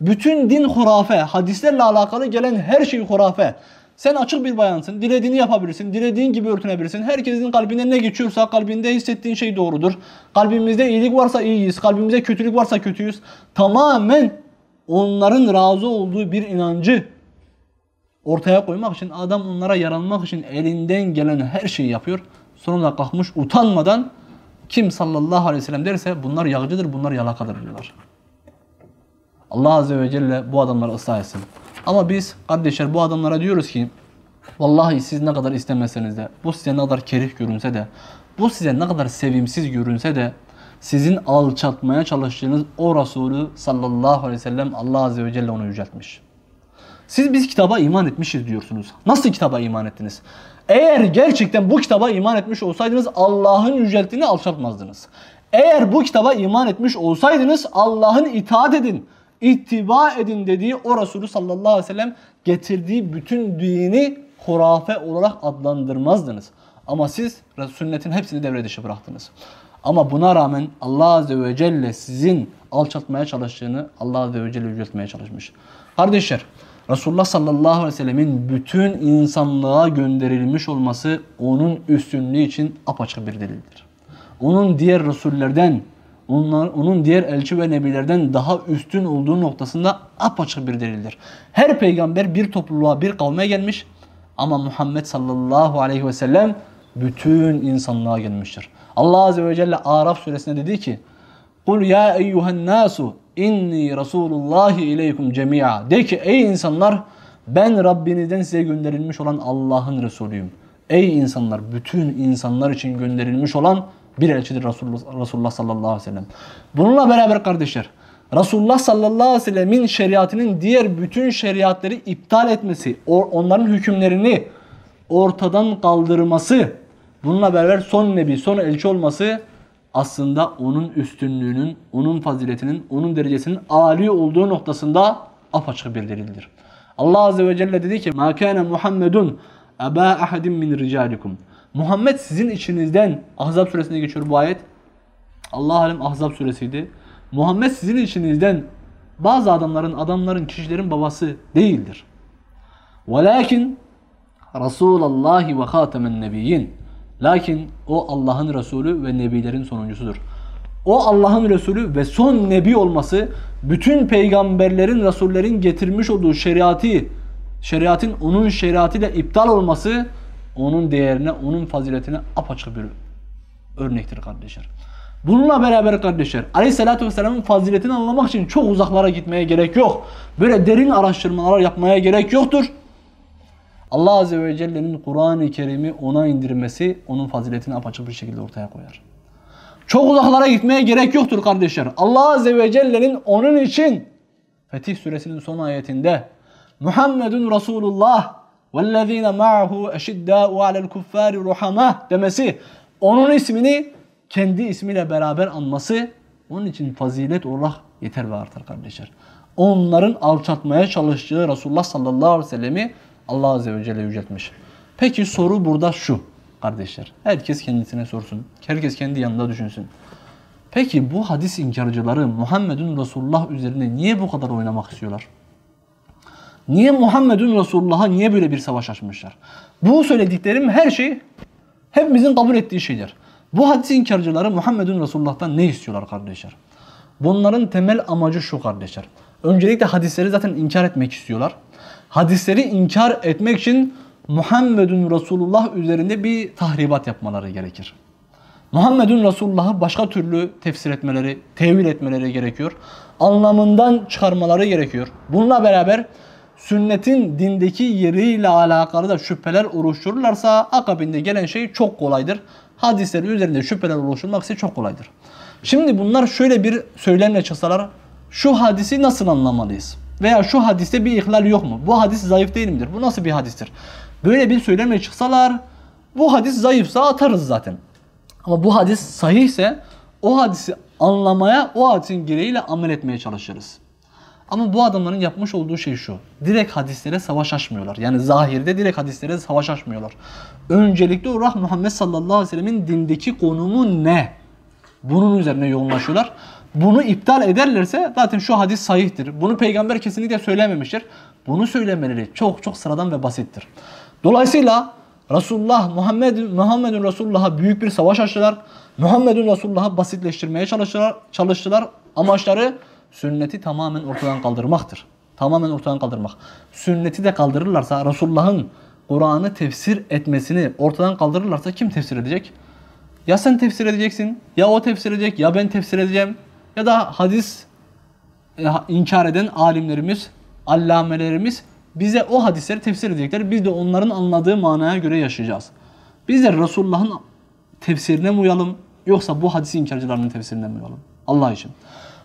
Bütün din hurafe, hadislerle alakalı gelen her şey hurafe. Sen açık bir bayansın. Dilediğini yapabilirsin. Dilediğin gibi örtünebilirsin. Herkesin kalbinde ne geçiyorsa kalbinde hissettiğin şey doğrudur. Kalbimizde iyilik varsa iyiyiz. Kalbimizde kötülük varsa kötüyüz. Tamamen onların razı olduğu bir inancı ortaya koymak için, adam onlara yaranmak için elinden gelen her şeyi yapıyor. Sonunda kalkmış utanmadan kim sallallahu aleyhi ve sellem derse bunlar yağcıdır, bunlar yalakadır diyorlar. Allah azze ve celle bu adamları ıslah etsin. Ama biz kardeşler bu adamlara diyoruz ki vallahi siz ne kadar istemeseniz de, bu size ne kadar kerih görünse de, bu size ne kadar sevimsiz görünse de sizin alçaltmaya çalıştığınız o Resulü sallallahu aleyhi ve sellem Allah azze ve celle onu yüceltmiş. Siz biz kitaba iman etmişiz diyorsunuz. Nasıl kitaba iman ettiniz? Eğer gerçekten bu kitaba iman etmiş olsaydınız Allah'ın yücelttiğini alçaltmazdınız. Eğer bu kitaba iman etmiş olsaydınız Allah'ın itaat edin, ittiba edin dediği o Resulü sallallahu aleyhi ve sellem getirdiği bütün dini hurafe olarak adlandırmazdınız. Ama siz sünnetin hepsini devre dışı bıraktınız. Ama buna rağmen Allah Azze ve Celle sizin alçaltmaya çalıştığını Allah Azze ve Celle yüceltmeye çalışmış. Kardeşler Resulullah sallallahu aleyhi ve sellemin bütün insanlığa gönderilmiş olması onun üstünlüğü için apaçık bir delildir. Onun diğer Resullerden, onlar, onun diğer elçi ve nebilerden daha üstün olduğu noktasında apaçık bir delildir. Her peygamber bir topluluğa, bir kavme gelmiş ama Muhammed sallallahu aleyhi ve sellem bütün insanlığa gelmiştir. Allah azze ve celle Araf suresinde dedi ki: "Kul ya eyyuhen nasu İnni Resulullahi ileykum cemi'a. De ki ey insanlar ben Rabbinizden size gönderilmiş olan Allah'ın Resulüyüm. Ey insanlar bütün insanlar için gönderilmiş olan bir elçidir Resulullah, Resulullah sallallahu aleyhi ve sellem. Bununla beraber kardeşler Resulullah sallallahu aleyhi ve sellemin şeriatının diğer bütün şeriatları iptal etmesi, onların hükümlerini ortadan kaldırması, bununla beraber son nebi, son elçi olması aslında onun üstünlüğünün, onun faziletinin, onun derecesinin âli olduğu noktasında apaçık belirlidir. Allah Azze ve Celle dedi ki مَا كَانَ مُحَمَّدٌ اَبَا اَحَدٍ مِنْ رِجَالِكُمْ Muhammed sizin içinizden Ahzab suresine geçiyor bu ayet. Allah alem Ahzab suresiydi. Muhammed sizin içinizden bazı adamların, adamların, kişilerin babası değildir. Velakin Resulallah ve hatemen nebiyyin. Lakin o Allah'ın Resulü ve nebilerin sonuncusudur. O Allah'ın Resulü ve son nebi olması bütün peygamberlerin, Resullerin getirmiş olduğu şeriatı, şeriatın onun şeriatıyla iptal olması onun değerine, onun faziletine apaçık bir örnektir kardeşler. Bununla beraber kardeşler Aleyhisselatü Vesselam'ın faziletini anlamak için çok uzaklara gitmeye gerek yok. Böyle derin araştırmalar yapmaya gerek yoktur. Allah Azze ve Celle'nin Kur'an-ı Kerim'i ona indirmesi onun faziletini apaçık bir şekilde ortaya koyar. Çok uzaklara gitmeye gerek yoktur kardeşler. Allah Azze ve Celle'nin onun için Fetih Suresinin son ayetinde Muhammedun Resulullah وَالَّذ۪ينَ مَعَهُ اَشِدَّاءُ عَلَى الْكُفَّارِ رُحَمَةً demesi onun ismini kendi ismiyle beraber anması onun için fazilet olarak yeter ve artar kardeşler. Onların alçatmaya çalıştığı Resulullah sallallahu aleyhi ve sellemi Allah Azze ve Celle yüceltmiş. Peki soru burada şu kardeşler. Herkes kendisine sorsun. Herkes kendi yanında düşünsün. Peki bu hadis inkarcıları Muhammedun Resulullah üzerine niye bu kadar oynamak istiyorlar? Niye Muhammedun Resulullah'a niye böyle bir savaş açmışlar? Bu söylediklerim her şey hepimizin kabul ettiği şeyler. Bu hadis inkarcıları Muhammedun Resulullah'tan ne istiyorlar kardeşler? Bunların temel amacı şu kardeşler. Öncelikle hadisleri zaten inkar etmek istiyorlar hadisleri inkar etmek için Muhammedun Resulullah üzerinde bir tahribat yapmaları gerekir. Muhammedun Resulullah'ı başka türlü tefsir etmeleri, tevil etmeleri gerekiyor. Anlamından çıkarmaları gerekiyor. Bununla beraber sünnetin dindeki yeriyle alakalı da şüpheler oluştururlarsa akabinde gelen şey çok kolaydır. Hadisleri üzerinde şüpheler oluşturmak ise çok kolaydır. Şimdi bunlar şöyle bir söylemle çıksalar şu hadisi nasıl anlamalıyız? Veya şu hadiste bir ihlal yok mu? Bu hadis zayıf değil midir? Bu nasıl bir hadistir? Böyle bir söylemle çıksalar bu hadis zayıfsa atarız zaten. Ama bu hadis sahihse o hadisi anlamaya, o hadisin gereğiyle amel etmeye çalışırız. Ama bu adamların yapmış olduğu şey şu. Direkt hadislere savaş açmıyorlar. Yani zahirde direkt hadislere savaş açmıyorlar. Öncelikle olarak Muhammed sallallahu aleyhi ve sellemin dindeki konumu ne? Bunun üzerine yoğunlaşıyorlar bunu iptal ederlerse zaten şu hadis sahihtir. Bunu peygamber kesinlikle söylememiştir. Bunu söylemeleri çok çok sıradan ve basittir. Dolayısıyla Resulullah Muhammed Muhammedun Resulullah'a büyük bir savaş açtılar. Muhammedun Resulullah'a basitleştirmeye çalıştılar, çalıştılar. Amaçları sünneti tamamen ortadan kaldırmaktır. Tamamen ortadan kaldırmak. Sünneti de kaldırırlarsa Resulullah'ın Kur'an'ı tefsir etmesini ortadan kaldırırlarsa kim tefsir edecek? Ya sen tefsir edeceksin, ya o tefsir edecek, ya ben tefsir edeceğim ya da hadis e, inkar eden alimlerimiz, allamelerimiz bize o hadisleri tefsir edecekler. Biz de onların anladığı manaya göre yaşayacağız. Biz de Resulullah'ın tefsirine mi uyalım yoksa bu hadisi inkarcılarının tefsirine mi uyalım? Allah için.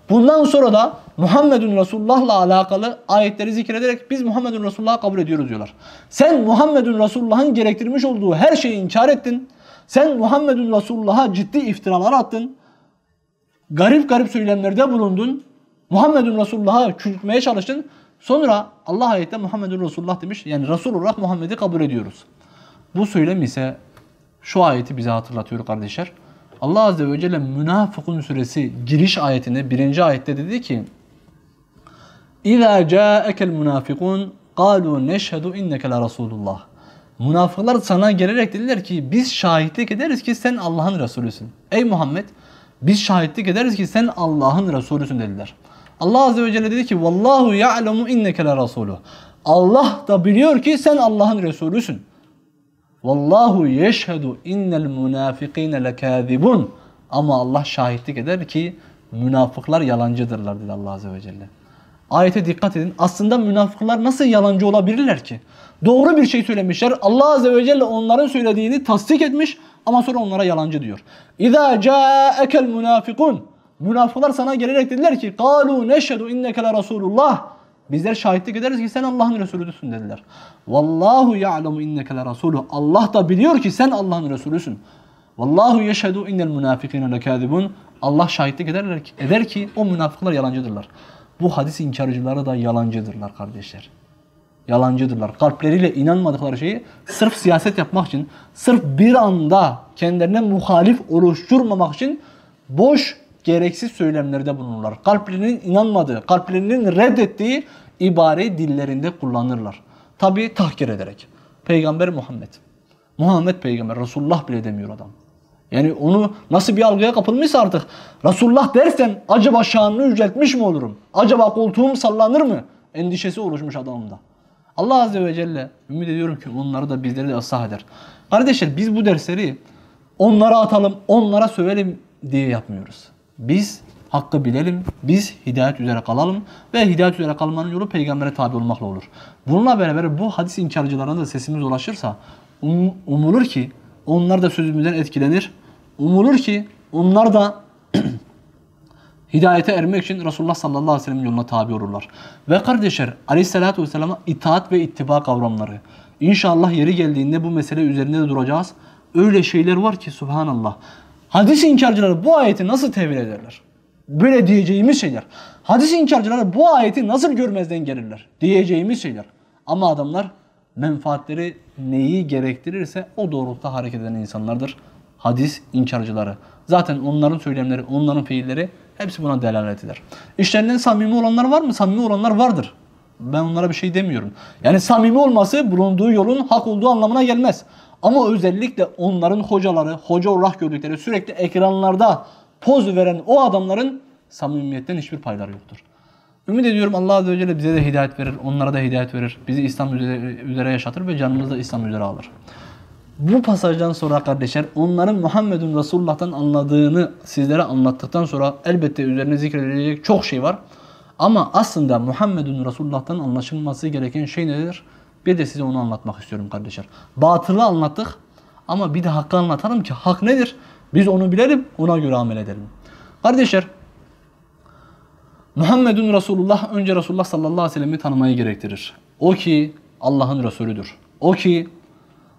Bundan sonra da Muhammedun Resulullah'la alakalı ayetleri zikrederek biz Muhammedun Resulullah'ı kabul ediyoruz diyorlar. Sen Muhammedun Resulullah'ın gerektirmiş olduğu her şeyi inkar ettin. Sen Muhammedun Resulullah'a ciddi iftiralar attın garip garip söylemlerde bulundun. Muhammedun Resulullah'a küçültmeye çalıştın. Sonra Allah ayette Muhammedun Resulullah demiş. Yani Resul olarak Muhammed'i kabul ediyoruz. Bu söylem ise şu ayeti bize hatırlatıyor kardeşler. Allah Azze ve Celle Münafıkun Suresi giriş ayetinde birinci ayette dedi ki اِذَا جَاءَكَ الْمُنَافِقُونَ قَالُوا نَشْهَدُ اِنَّكَ لَرَسُولُ Münafıklar sana gelerek dediler ki biz şahitlik ederiz ki sen Allah'ın Resulüsün. Ey Muhammed! Biz şahitlik ederiz ki sen Allah'ın Resulüsün dediler. Allah Azze ve Celle dedi ki Vallahu ya'lemu inneke la Resulü. Allah da biliyor ki sen Allah'ın Resulüsün. Vallahu yeşhedu innel münafikine lekâzibun. Ama Allah şahitlik eder ki münafıklar yalancıdırlar dedi Allah Azze ve Celle. Ayete dikkat edin. Aslında münafıklar nasıl yalancı olabilirler ki? Doğru bir şey söylemişler. Allah Azze ve Celle onların söylediğini tasdik etmiş. Ama sonra onlara yalancı diyor. İza ca'ekel münafikun. Münafıklar sana gelerek dediler ki kalu neşhedü inneke rasulullah. Bizler şahitlik ederiz ki sen Allah'ın Resulüsün dediler. Vallahu ya'lemu inneke le rasulü. Allah da biliyor ki sen Allah'ın Resulüsün. Vallahu yeşhedü innel münafikine lekâzibun. Allah şahitlik ederler ki, eder ki o münafıklar yalancıdırlar. Bu hadis inkarcıları da yalancıdırlar kardeşler yalancıdırlar. Kalpleriyle inanmadıkları şeyi sırf siyaset yapmak için, sırf bir anda kendilerine muhalif oluşturmamak için boş gereksiz söylemlerde bulunurlar. Kalplerinin inanmadığı, kalplerinin reddettiği ibare dillerinde kullanırlar. Tabi tahkir ederek. Peygamber Muhammed. Muhammed peygamber. Resulullah bile demiyor adam. Yani onu nasıl bir algıya kapılmış artık Resulullah dersen acaba şanını yüceltmiş mi olurum? Acaba koltuğum sallanır mı? Endişesi oluşmuş adamda. Allah Azze ve Celle ümit ediyorum ki onları da bizleri de ıslah eder. Kardeşler biz bu dersleri onlara atalım, onlara söyleyelim diye yapmıyoruz. Biz hakkı bilelim, biz hidayet üzere kalalım ve hidayet üzere kalmanın yolu peygambere tabi olmakla olur. Bununla beraber bu hadis inkarcılarına da sesimiz ulaşırsa um, umulur ki onlar da sözümüzden etkilenir. Umulur ki onlar da *clears throat* Hidayete ermek için Resulullah sallallahu aleyhi ve sellem yoluna tabi olurlar. Ve kardeşler aleyhissalatü vesselama itaat ve ittiba kavramları. İnşallah yeri geldiğinde bu mesele üzerinde de duracağız. Öyle şeyler var ki subhanallah. Hadis inkarcıları bu ayeti nasıl tevil ederler? Böyle diyeceğimiz şeyler. Hadis inkarcıları bu ayeti nasıl görmezden gelirler? Diyeceğimiz şeyler. Ama adamlar menfaatleri neyi gerektirirse o doğrultuda hareket eden insanlardır. Hadis inkarcıları. Zaten onların söylemleri, onların fiilleri Hepsi buna delalet eder. İşlerinden samimi olanlar var mı? Samimi olanlar vardır. Ben onlara bir şey demiyorum. Yani samimi olması bulunduğu yolun hak olduğu anlamına gelmez. Ama özellikle onların hocaları, hoca olarak gördükleri sürekli ekranlarda poz veren o adamların samimiyetten hiçbir payları yoktur. Ümit ediyorum Allah Azze ve Celle bize de hidayet verir, onlara da hidayet verir. Bizi İslam üzere, üzere yaşatır ve canımızı da İslam üzere alır bu pasajdan sonra kardeşler onların Muhammedun Resulullah'tan anladığını sizlere anlattıktan sonra elbette üzerine zikredilecek çok şey var. Ama aslında Muhammedun Resulullah'tan anlaşılması gereken şey nedir? Bir de size onu anlatmak istiyorum kardeşler. Batılı anlattık ama bir de hakkı anlatalım ki hak nedir? Biz onu bilelim ona göre amel edelim. Kardeşler Muhammedun Resulullah önce Resulullah sallallahu aleyhi ve sellem'i tanımayı gerektirir. O ki Allah'ın Resulüdür. O ki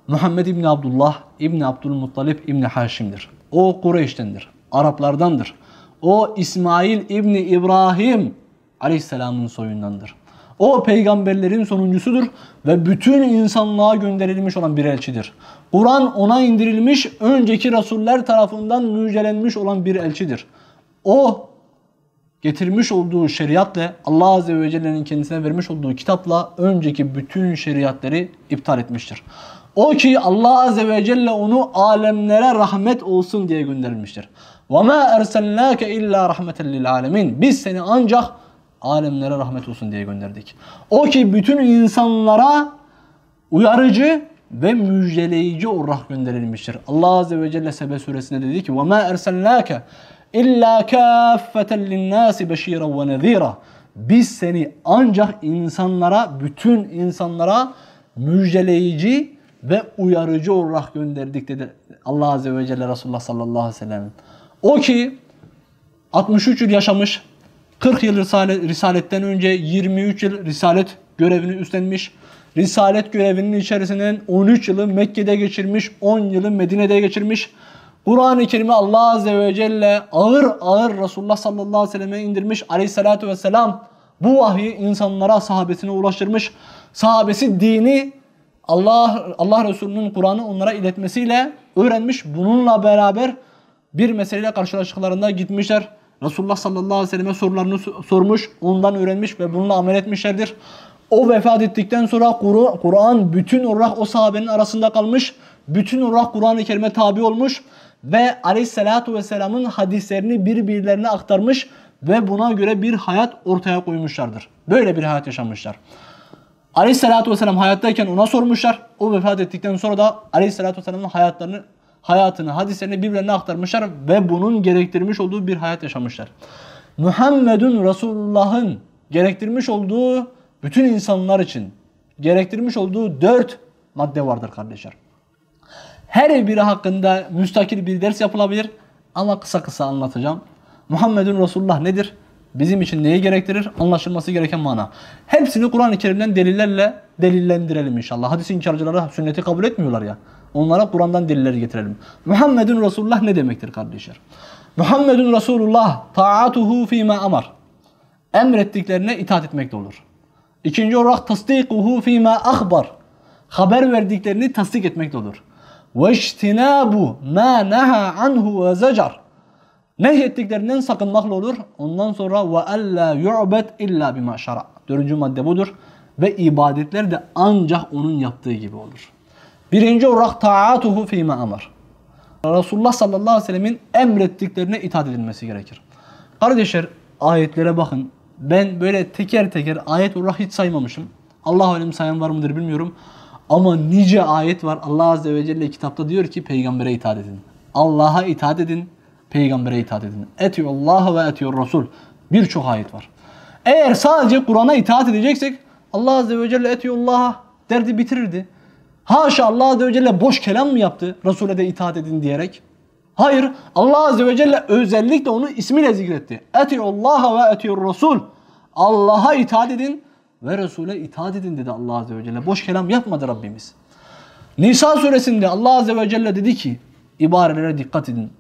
Muhammed İbni Abdullah İbni Abdülmuttalip İbni Haşim'dir. O Kureyş'tendir. Araplardandır. O İsmail İbni İbrahim Aleyhisselam'ın soyundandır. O peygamberlerin sonuncusudur ve bütün insanlığa gönderilmiş olan bir elçidir. Kur'an ona indirilmiş, önceki rasuller tarafından müjdelenmiş olan bir elçidir. O getirmiş olduğu şeriatla Allah Azze ve Celle'nin kendisine vermiş olduğu kitapla önceki bütün şeriatları iptal etmiştir. O ki Allah Azze ve Celle onu alemlere rahmet olsun diye göndermiştir. وَمَا اَرْسَلْنَاكَ اِلَّا رَحْمَةً لِلْعَالَمِينَ Biz seni ancak alemlere rahmet olsun diye gönderdik. O ki bütün insanlara uyarıcı ve müjdeleyici olarak gönderilmiştir. Allah Azze ve Celle Sebe suresinde dedi ki وَمَا اَرْسَلْنَاكَ اِلَّا كَافَّةً لِلنَّاسِ بَشِيرًا وَنَذ۪يرًا Biz seni ancak insanlara, bütün insanlara müjdeleyici ve uyarıcı olarak gönderdik dedi Allah Azze ve Celle Resulullah sallallahu aleyhi ve sellem. O ki 63 yıl yaşamış, 40 yıl risalet, risaletten önce 23 yıl risalet görevini üstlenmiş. Risalet görevinin içerisinden 13 yılı Mekke'de geçirmiş, 10 yılı Medine'de geçirmiş. Kur'an-ı Kerim'i Allah Azze ve Celle ağır ağır Resulullah sallallahu aleyhi ve selleme indirmiş. Aleyhissalatü vesselam bu vahyi insanlara sahabesine ulaştırmış. Sahabesi dini Allah Allah Resulü'nün Kur'an'ı onlara iletmesiyle öğrenmiş. Bununla beraber bir meseleyle karşılaştıklarında gitmişler. Resulullah sallallahu aleyhi ve selleme sorularını sormuş, ondan öğrenmiş ve bununla amel etmişlerdir. O vefat ettikten sonra Kur'an bütün olarak o sahabenin arasında kalmış. Bütün olarak Kur'an-ı Kerim'e tabi olmuş ve aleyhissalatu vesselamın hadislerini birbirlerine aktarmış ve buna göre bir hayat ortaya koymuşlardır. Böyle bir hayat yaşamışlar. Aleyhisselatü Vesselam hayattayken ona sormuşlar. O vefat ettikten sonra da Aleyhisselatü Vesselam'ın hayatlarını, hayatını, hadislerini birbirlerine aktarmışlar ve bunun gerektirmiş olduğu bir hayat yaşamışlar. Muhammedun Resulullah'ın gerektirmiş olduğu bütün insanlar için gerektirmiş olduğu dört madde vardır kardeşler. Her biri hakkında müstakil bir ders yapılabilir ama kısa kısa anlatacağım. Muhammedun Resulullah nedir? bizim için neyi gerektirir? Anlaşılması gereken mana. Hepsini Kur'an-ı Kerim'den delillerle delillendirelim inşallah. Hadis inkarcıları sünneti kabul etmiyorlar ya. Onlara Kur'an'dan deliller getirelim. Muhammedun Resulullah ne demektir kardeşler? Muhammedun Resulullah taatuhu fîmâ amar. Emrettiklerine itaat etmek de olur. İkinci olarak tasdikuhu fîmâ akbar. Haber verdiklerini tasdik etmek de olur. Ve iştinabu mâ neha anhu ve zecar nehyettiklerinden sakınmakla olur. Ondan sonra ve alla yu'bet illa bima şara. Dördüncü madde budur. Ve ibadetler de ancak onun yaptığı gibi olur. Birinci olarak taatuhu fîme amar. Resulullah sallallahu aleyhi ve sellemin emrettiklerine itaat edilmesi gerekir. Kardeşler ayetlere bakın. Ben böyle teker teker ayet olarak hiç saymamışım. Allah alem sayan var mıdır bilmiyorum. Ama nice ayet var. Allah azze ve celle kitapta diyor ki peygambere itaat edin. Allah'a itaat edin Peygambere itaat edin. Etiyor Etiyullah ve etiyur Resul. Birçok ayet var. Eğer sadece Kur'an'a itaat edeceksek Allah Azze ve Celle etiyor etiyullah'a derdi bitirirdi. Haşa Allah Azze ve Celle boş kelam mı yaptı Resul'e de itaat edin diyerek? Hayır Allah Azze ve Celle özellikle onu ismiyle zikretti. Etiyullaha ve etiyor Resul. Allah'a itaat edin ve Resul'e itaat edin dedi Allah Azze ve Celle. Boş kelam yapmadı Rabbimiz. Nisa suresinde Allah Azze ve Celle dedi ki ibarelere dikkat edin.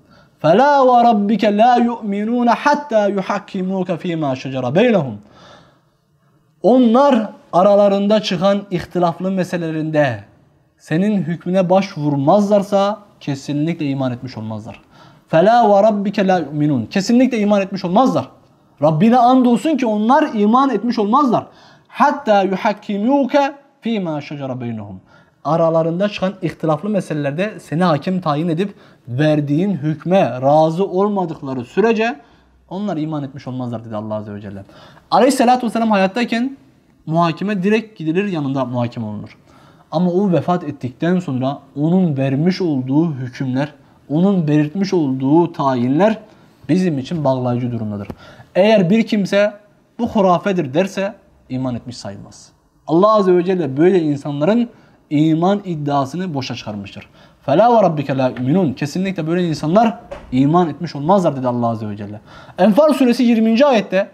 فَلَا وَرَبِّكَ لَا يُؤْمِنُونَ حَتَّى يُحَكِّمُوكَ ف۪ي مَا شَجَرَ بَيْنَهُمْ Onlar aralarında çıkan ihtilaflı meselelerinde senin hükmüne başvurmazlarsa kesinlikle iman etmiş olmazlar. فَلَا وَرَبِّكَ لَا يُؤْمِنُونَ Kesinlikle iman etmiş olmazlar. Rabbine and olsun ki onlar iman etmiş olmazlar. Hatta yuhakkimuke fîmâ şecere beynehum aralarında çıkan ihtilaflı meselelerde seni hakim tayin edip verdiğin hükme razı olmadıkları sürece onlar iman etmiş olmazlar dedi Allah Azze ve Celle. Aleyhisselatü Vesselam hayattayken muhakeme direkt gidilir yanında muhakeme olunur. Ama o vefat ettikten sonra onun vermiş olduğu hükümler, onun belirtmiş olduğu tayinler bizim için bağlayıcı durumdadır. Eğer bir kimse bu hurafedir derse iman etmiş sayılmaz. Allah Azze ve Celle böyle insanların iman iddiasını boşa çıkarmıştır. Fela ve rabbike la yu'minun. Kesinlikle böyle insanlar iman etmiş olmazlar dedi Allah Azze ve Celle. Enfal suresi 20. ayette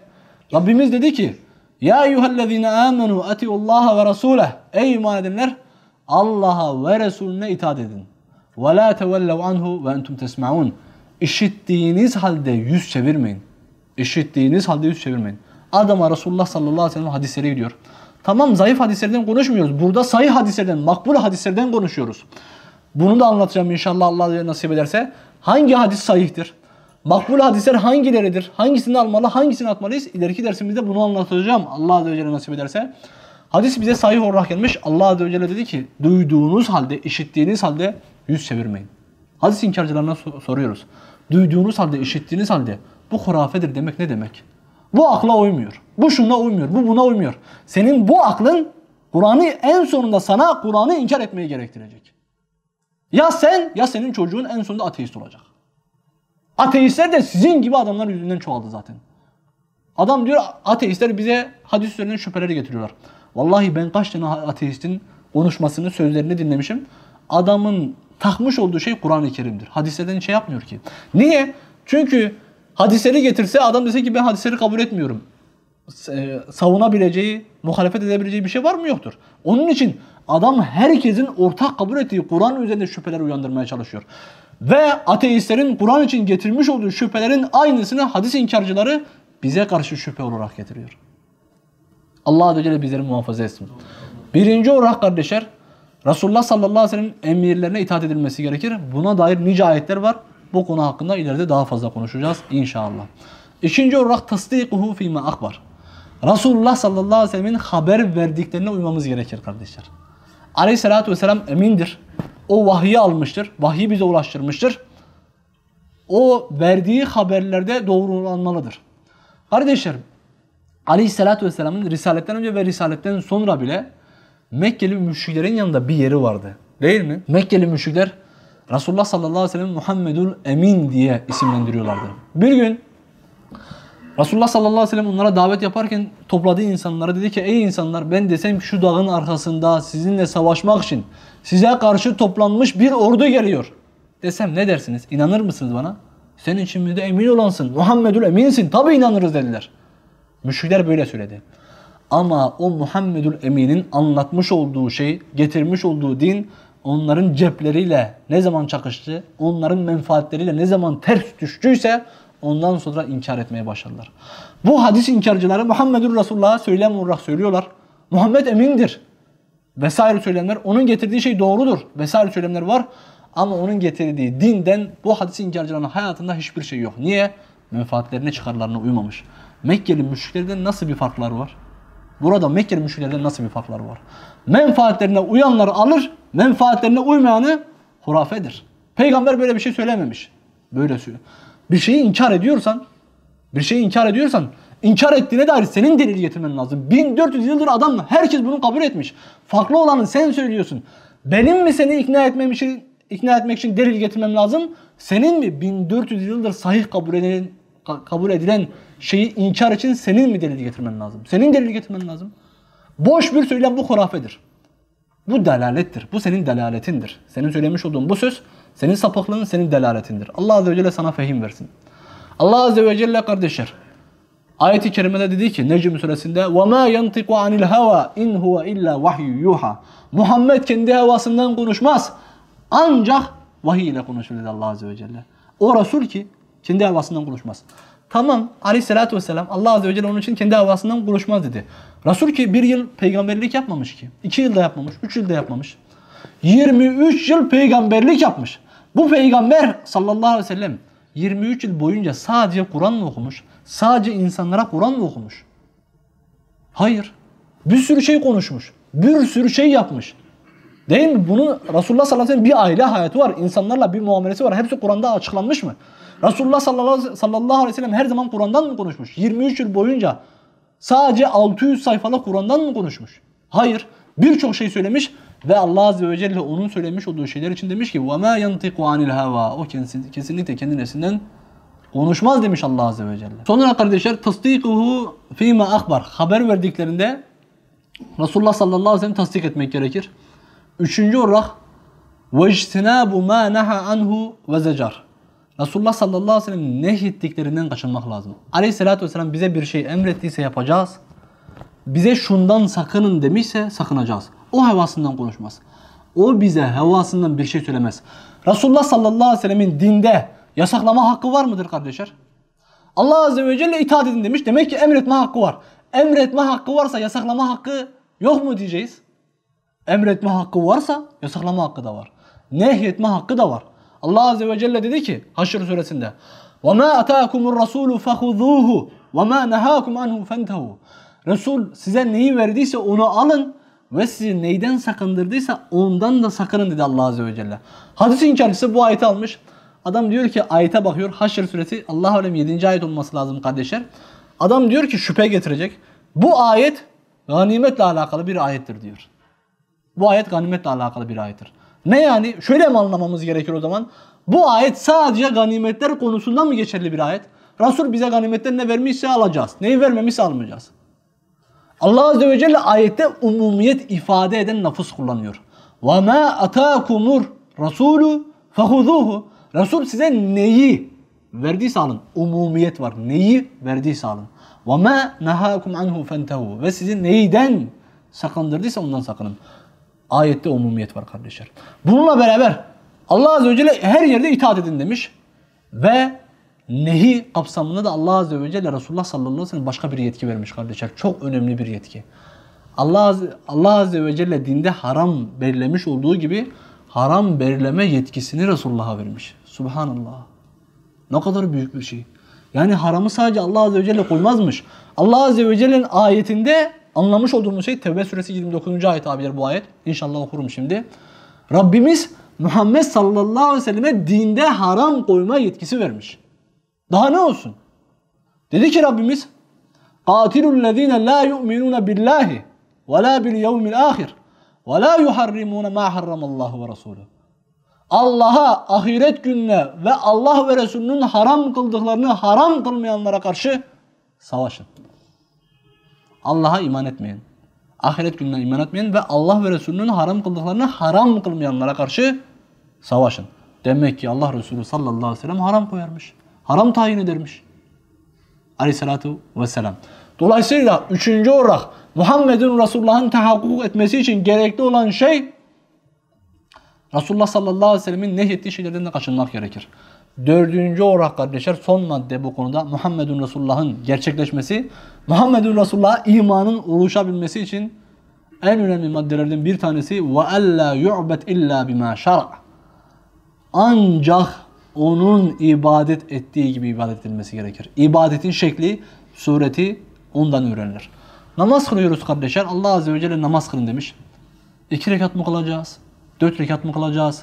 Rabbimiz dedi ki Ya eyyühellezine amenu etiullaha ve rasuleh. Ey iman edenler Allah'a ve Resulüne itaat edin. Ve la tevellev anhu ve entum tesma'un. İşittiğiniz halde yüz çevirmeyin. İşittiğiniz halde yüz çevirmeyin. Adama Resulullah sallallahu aleyhi ve sellem hadisleri gidiyor. Tamam zayıf hadislerden konuşmuyoruz. Burada sayı hadislerden, makbul hadislerden konuşuyoruz. Bunu da anlatacağım inşallah Allah nasip ederse. Hangi hadis sayıhtır? Makbul hadisler hangileridir? Hangisini almalı, hangisini atmalıyız? İleriki dersimizde bunu anlatacağım Allah Azze ve Celle nasip ederse. Hadis bize sahih olarak gelmiş. Allah Azze ve Celle dedi ki duyduğunuz halde, işittiğiniz halde yüz çevirmeyin. Hadis inkarcılarına soruyoruz. Duyduğunuz halde, işittiğiniz halde bu hurafedir demek ne demek? Bu akla uymuyor. Bu şuna uymuyor, bu buna uymuyor. Senin bu aklın Kur'an'ı en sonunda sana Kur'an'ı inkar etmeyi gerektirecek. Ya sen ya senin çocuğun en sonunda ateist olacak. Ateistler de sizin gibi adamlar yüzünden çoğaldı zaten. Adam diyor ateistler bize hadis şüpheleri getiriyorlar. Vallahi ben kaç tane ateistin konuşmasını, sözlerini dinlemişim. Adamın takmış olduğu şey Kur'an-ı Kerim'dir. Hadislerden şey yapmıyor ki. Niye? Çünkü hadisleri getirse adam dese ki ben hadisleri kabul etmiyorum. E, savunabileceği, muhalefet edebileceği bir şey var mı? Yoktur. Onun için adam herkesin ortak kabul ettiği Kur'an üzerinde şüpheler uyandırmaya çalışıyor. Ve ateistlerin Kur'an için getirmiş olduğu şüphelerin aynısını hadis inkarcıları bize karşı şüphe olarak getiriyor. Allah Azze Celle bizleri muhafaza etsin. Birinci olarak kardeşler Resulullah sallallahu aleyhi ve sellem emirlerine itaat edilmesi gerekir. Buna dair nice ayetler var. Bu konu hakkında ileride daha fazla konuşacağız inşallah. İkinci olarak tasdikuhu fîme akbar. Resulullah sallallahu aleyhi ve sellemin haber verdiklerine uymamız gerekir kardeşler. Aleyhissalatü vesselam emindir. O vahyi almıştır. Vahyi bize ulaştırmıştır. O verdiği haberlerde doğrulanmalıdır. Kardeşlerim, Aleyhisselatü Vesselam'ın Risaletten önce ve Risaletten sonra bile Mekkeli müşriklerin yanında bir yeri vardı. Değil mi? Mekkeli müşrikler Resulullah sallallahu aleyhi ve sellem Muhammedul Emin diye isimlendiriyorlardı. Bir gün Resulullah sallallahu aleyhi ve sellem onlara davet yaparken topladığı insanlara dedi ki ey insanlar ben desem şu dağın arkasında sizinle savaşmak için size karşı toplanmış bir ordu geliyor. Desem ne dersiniz? İnanır mısınız bana? senin için içimizde emin olansın. Muhammedül eminsin. Tabi inanırız dediler. Müşrikler böyle söyledi. Ama o Muhammedül Emin'in anlatmış olduğu şey, getirmiş olduğu din onların cepleriyle ne zaman çakıştı, onların menfaatleriyle ne zaman ters düştüyse Ondan sonra inkar etmeye başladılar. Bu hadis inkarcıları Muhammedur Resulullah'a söylem olarak söylüyorlar. Muhammed emindir. Vesaire söylemler. Onun getirdiği şey doğrudur. Vesaire söylemler var. Ama onun getirdiği dinden bu hadis inkarcılarının hayatında hiçbir şey yok. Niye? Menfaatlerine çıkarlarına uymamış. Mekkeli müşriklerden nasıl bir farkları var? Burada Mekkeli müşriklerden nasıl bir farkları var? Menfaatlerine uyanları alır, menfaatlerine uymayanı hurafedir. Peygamber böyle bir şey söylememiş. Böyle söylüyor. Bir şeyi inkar ediyorsan, bir şeyi inkar ediyorsan inkar ettiğine dair senin delil getirmen lazım. 1400 yıldır adam herkes bunu kabul etmiş. Farklı olanı sen söylüyorsun. Benim mi seni ikna etmem için ikna etmek için delil getirmem lazım? Senin mi 1400 yıldır sahih kabul edilen kabul edilen şeyi inkar için senin mi delil getirmen lazım? Senin delil getirmen lazım. Boş bir söylem bu hurafedir. Bu delalettir. Bu senin delaletindir. Senin söylemiş olduğun bu söz senin sapıklığın senin delaletindir. Allah Azze ve Celle sana fehim versin. Allah Azze ve Celle kardeşler Ayet-i kerimede dedi ki Necm suresinde وَمَا يَنْتِقُ عَنِ الْهَوَى اِنْ هُوَ اِلَّا وَحْيُ يُوحَى Muhammed kendi havasından konuşmaz. Ancak vahiy ile konuşur dedi Allah Azze ve Celle. O Resul ki kendi havasından konuşmaz. Tamam aleyhissalatü vesselam Allah Azze ve Celle onun için kendi havasından konuşmaz dedi. Resul ki bir yıl peygamberlik yapmamış ki. iki yılda yapmamış, üç yılda yapmamış. 23 yıl peygamberlik yapmış. Bu peygamber sallallahu aleyhi ve sellem 23 yıl boyunca sadece Kur'an mı okumuş? Sadece insanlara Kur'an mı okumuş? Hayır. Bir sürü şey konuşmuş. Bir sürü şey yapmış. Değil mi? Bunun Resulullah sallallahu aleyhi ve sellem bir aile hayatı var. İnsanlarla bir muamelesi var. Hepsi Kur'an'da açıklanmış mı? Resulullah sallallahu aleyhi ve sellem her zaman Kur'an'dan mı konuşmuş? 23 yıl boyunca sadece 600 sayfalık Kur'an'dan mı konuşmuş? Hayır. Birçok şey söylemiş ve Allah Azze ve Celle onun söylemiş olduğu şeyler için demiş ki وَمَا يَنْتِقُ عَنِ الْهَوَى O kendisi, kesinlikle kendinesinden konuşmaz demiş Allah Azze ve Celle. Sonra kardeşler تَصْدِيقُهُ فِي مَا akbar Haber verdiklerinde Resulullah sallallahu aleyhi ve sellem tasdik etmek gerekir. Üçüncü olarak وَاجْتِنَابُ مَا نَهَا عَنْهُ وَزَجَرُ Resulullah sallallahu aleyhi ve sellem nehyettiklerinden kaçınmak lazım. Aleyhissalatü vesselam bize bir şey emrettiyse yapacağız bize şundan sakının demişse sakınacağız. O hevasından konuşmaz. O bize hevasından bir şey söylemez. Resulullah sallallahu aleyhi ve sellemin dinde yasaklama hakkı var mıdır kardeşler? Allah azze ve celle itaat edin demiş. Demek ki emretme hakkı var. Emretme hakkı varsa yasaklama hakkı yok mu diyeceğiz? Emretme hakkı varsa yasaklama hakkı da var. Nehyetme hakkı da var. Allah azze ve celle dedi ki Haşr suresinde ma وَمَا Rasulu الرَّسُولُ فَخُذُوهُ ma نَهَاكُمْ anhu فَانْتَهُوا Resul size neyi verdiyse onu alın ve sizi neyden sakındırdıysa ondan da sakının dedi Allah Azze ve Celle. Hadis inkarcısı bu ayeti almış. Adam diyor ki ayete bakıyor. Haşr suresi Allah alem 7. ayet olması lazım kardeşler. Adam diyor ki şüphe getirecek. Bu ayet ganimetle alakalı bir ayettir diyor. Bu ayet ganimetle alakalı bir ayettir. Ne yani? Şöyle mi anlamamız gerekir o zaman? Bu ayet sadece ganimetler konusunda mı geçerli bir ayet? Resul bize ganimetten ne vermişse alacağız. Neyi vermemişse almayacağız. Allah Azze ve Celle ayette umumiyet ifade eden nafız kullanıyor. وَمَا أَتَاكُمُرْ رَسُولُ فَخُذُوهُ Resul size neyi verdiyse alın. Umumiyet var. Neyi verdiyse alın. وَمَا نَهَاكُمْ عَنْهُ فَانْتَهُ Ve sizi neyden sakındırdıysa ondan sakının. Ayette umumiyet var kardeşler. Bununla beraber Allah Azze ve Celle her yerde itaat edin demiş. Ve nehi kapsamında da Allah Azze ve Celle Resulullah sallallahu aleyhi ve sellem başka bir yetki vermiş kardeşler. Çok önemli bir yetki. Allah Azze, Allah Azze ve Celle dinde haram belirlemiş olduğu gibi haram belirleme yetkisini Resulullah'a vermiş. Subhanallah. Ne kadar büyük bir şey. Yani haramı sadece Allah Azze ve Celle koymazmış. Allah Azze ve Celle'nin ayetinde anlamış olduğumuz şey Tevbe suresi 29. ayet abiler bu ayet. İnşallah okurum şimdi. Rabbimiz Muhammed sallallahu aleyhi ve selleme dinde haram koyma yetkisi vermiş. Daha ne olsun? Dedi ki Rabbimiz قَاتِلُوا الَّذ۪ينَ لَا يُؤْمِنُونَ بِاللّٰهِ وَلَا بِالْيَوْمِ الْآخِرِ وَلَا يُحَرِّمُونَ مَا حَرَّمَ اللّٰهُ وَرَسُولُهُ Allah'a, ahiret gününe ve Allah ve Resulünün haram kıldıklarını haram kılmayanlara karşı savaşın. Allah'a iman etmeyin. Ahiret gününe iman etmeyin ve Allah ve Resulünün haram kıldıklarını haram kılmayanlara karşı savaşın. Demek ki Allah Resulü sallallahu aleyhi ve sellem haram koyarmış haram tayin edermiş. Aleyhissalatu vesselam. Dolayısıyla üçüncü olarak Muhammed'in Resulullah'ın tahakkuk etmesi için gerekli olan şey Resulullah sallallahu aleyhi ve sellemin nehyettiği şeylerden de kaçınmak gerekir. Dördüncü olarak kardeşler son madde bu konuda Muhammedun Resulullah'ın gerçekleşmesi, Muhammedun Resulullah'a imanın oluşabilmesi için en önemli maddelerden bir tanesi ve alla yu'bet illa bima şara. Ancak onun ibadet ettiği gibi ibadet edilmesi gerekir. İbadetin şekli, sureti ondan öğrenilir. Namaz kılıyoruz kardeşler. Allah Azze ve Celle namaz kılın demiş. İki rekat mı kalacağız? Dört rekat mı kalacağız?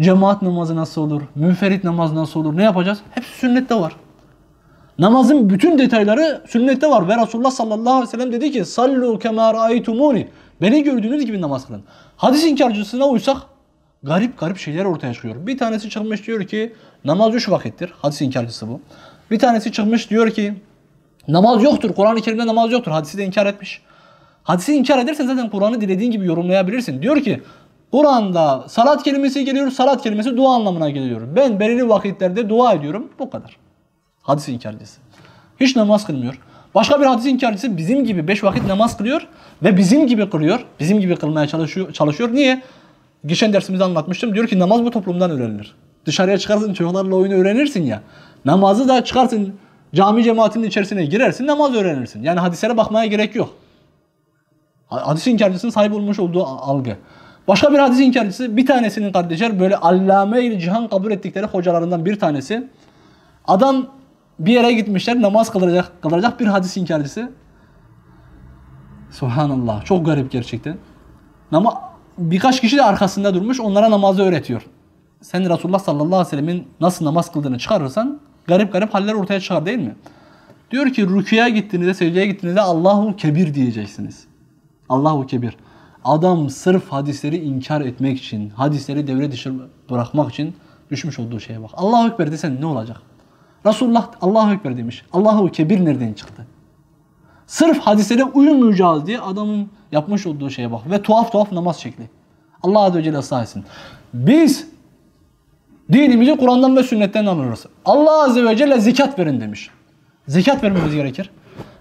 Cemaat namazı nasıl olur? Münferit namaz nasıl olur? Ne yapacağız? Hepsi sünnette var. Namazın bütün detayları sünnette var. Ve Resulullah sallallahu aleyhi ve sellem dedi ki Sallu kemâ râitumûni Beni gördüğünüz gibi namaz kılın. Hadis inkarcısına uysak garip garip şeyler ortaya çıkıyor. Bir tanesi çıkmış diyor ki namaz üç vakittir. Hadis inkarcısı bu. Bir tanesi çıkmış diyor ki namaz yoktur. Kur'an-ı Kerim'de namaz yoktur. Hadisi de inkar etmiş. Hadisi inkar edersen zaten Kur'an'ı dilediğin gibi yorumlayabilirsin. Diyor ki Kur'an'da salat kelimesi geliyor. Salat kelimesi dua anlamına geliyor. Ben belirli vakitlerde dua ediyorum. Bu kadar. Hadis inkarcısı. Hiç namaz kılmıyor. Başka bir hadis inkarcısı bizim gibi beş vakit namaz kılıyor ve bizim gibi kılıyor. Bizim gibi kılmaya çalışıyor. çalışıyor. Niye? Geçen dersimizde anlatmıştım. Diyor ki namaz bu toplumdan öğrenilir. Dışarıya çıkarsın çocuklarla oyunu öğrenirsin ya. Namazı da çıkarsın cami cemaatinin içerisine girersin namaz öğrenirsin. Yani hadislere bakmaya gerek yok. Hadis inkarcısının sahip olmuş olduğu algı. Başka bir hadis inkarcısı bir tanesinin kardeşler böyle allame ile cihan kabul ettikleri hocalarından bir tanesi. Adam bir yere gitmişler namaz kılacak, kılacak bir hadis inkarcısı. Subhanallah çok garip gerçekten. Namaz birkaç kişi de arkasında durmuş onlara namazı öğretiyor. Sen Resulullah sallallahu aleyhi ve sellemin nasıl namaz kıldığını çıkarırsan garip garip haller ortaya çıkar değil mi? Diyor ki rüküye gittiğinizde, secdeye gittiğinizde Allahu Kebir diyeceksiniz. Allahu Kebir. Adam sırf hadisleri inkar etmek için, hadisleri devre dışı bırakmak için düşmüş olduğu şeye bak. Allahu Ekber desen ne olacak? Resulullah Allahu Ekber demiş. Allahu Kebir nereden çıktı? Sırf hadislere uymayacağız diye adamın Yapmış olduğu şeye bak. Ve tuhaf tuhaf namaz şekli. Allah Azze ve Celle ıslah Biz dinimizi Kur'an'dan ve sünnetten anlarız. Allah Azze ve Celle zikat verin demiş. Zikat vermemiz gerekir.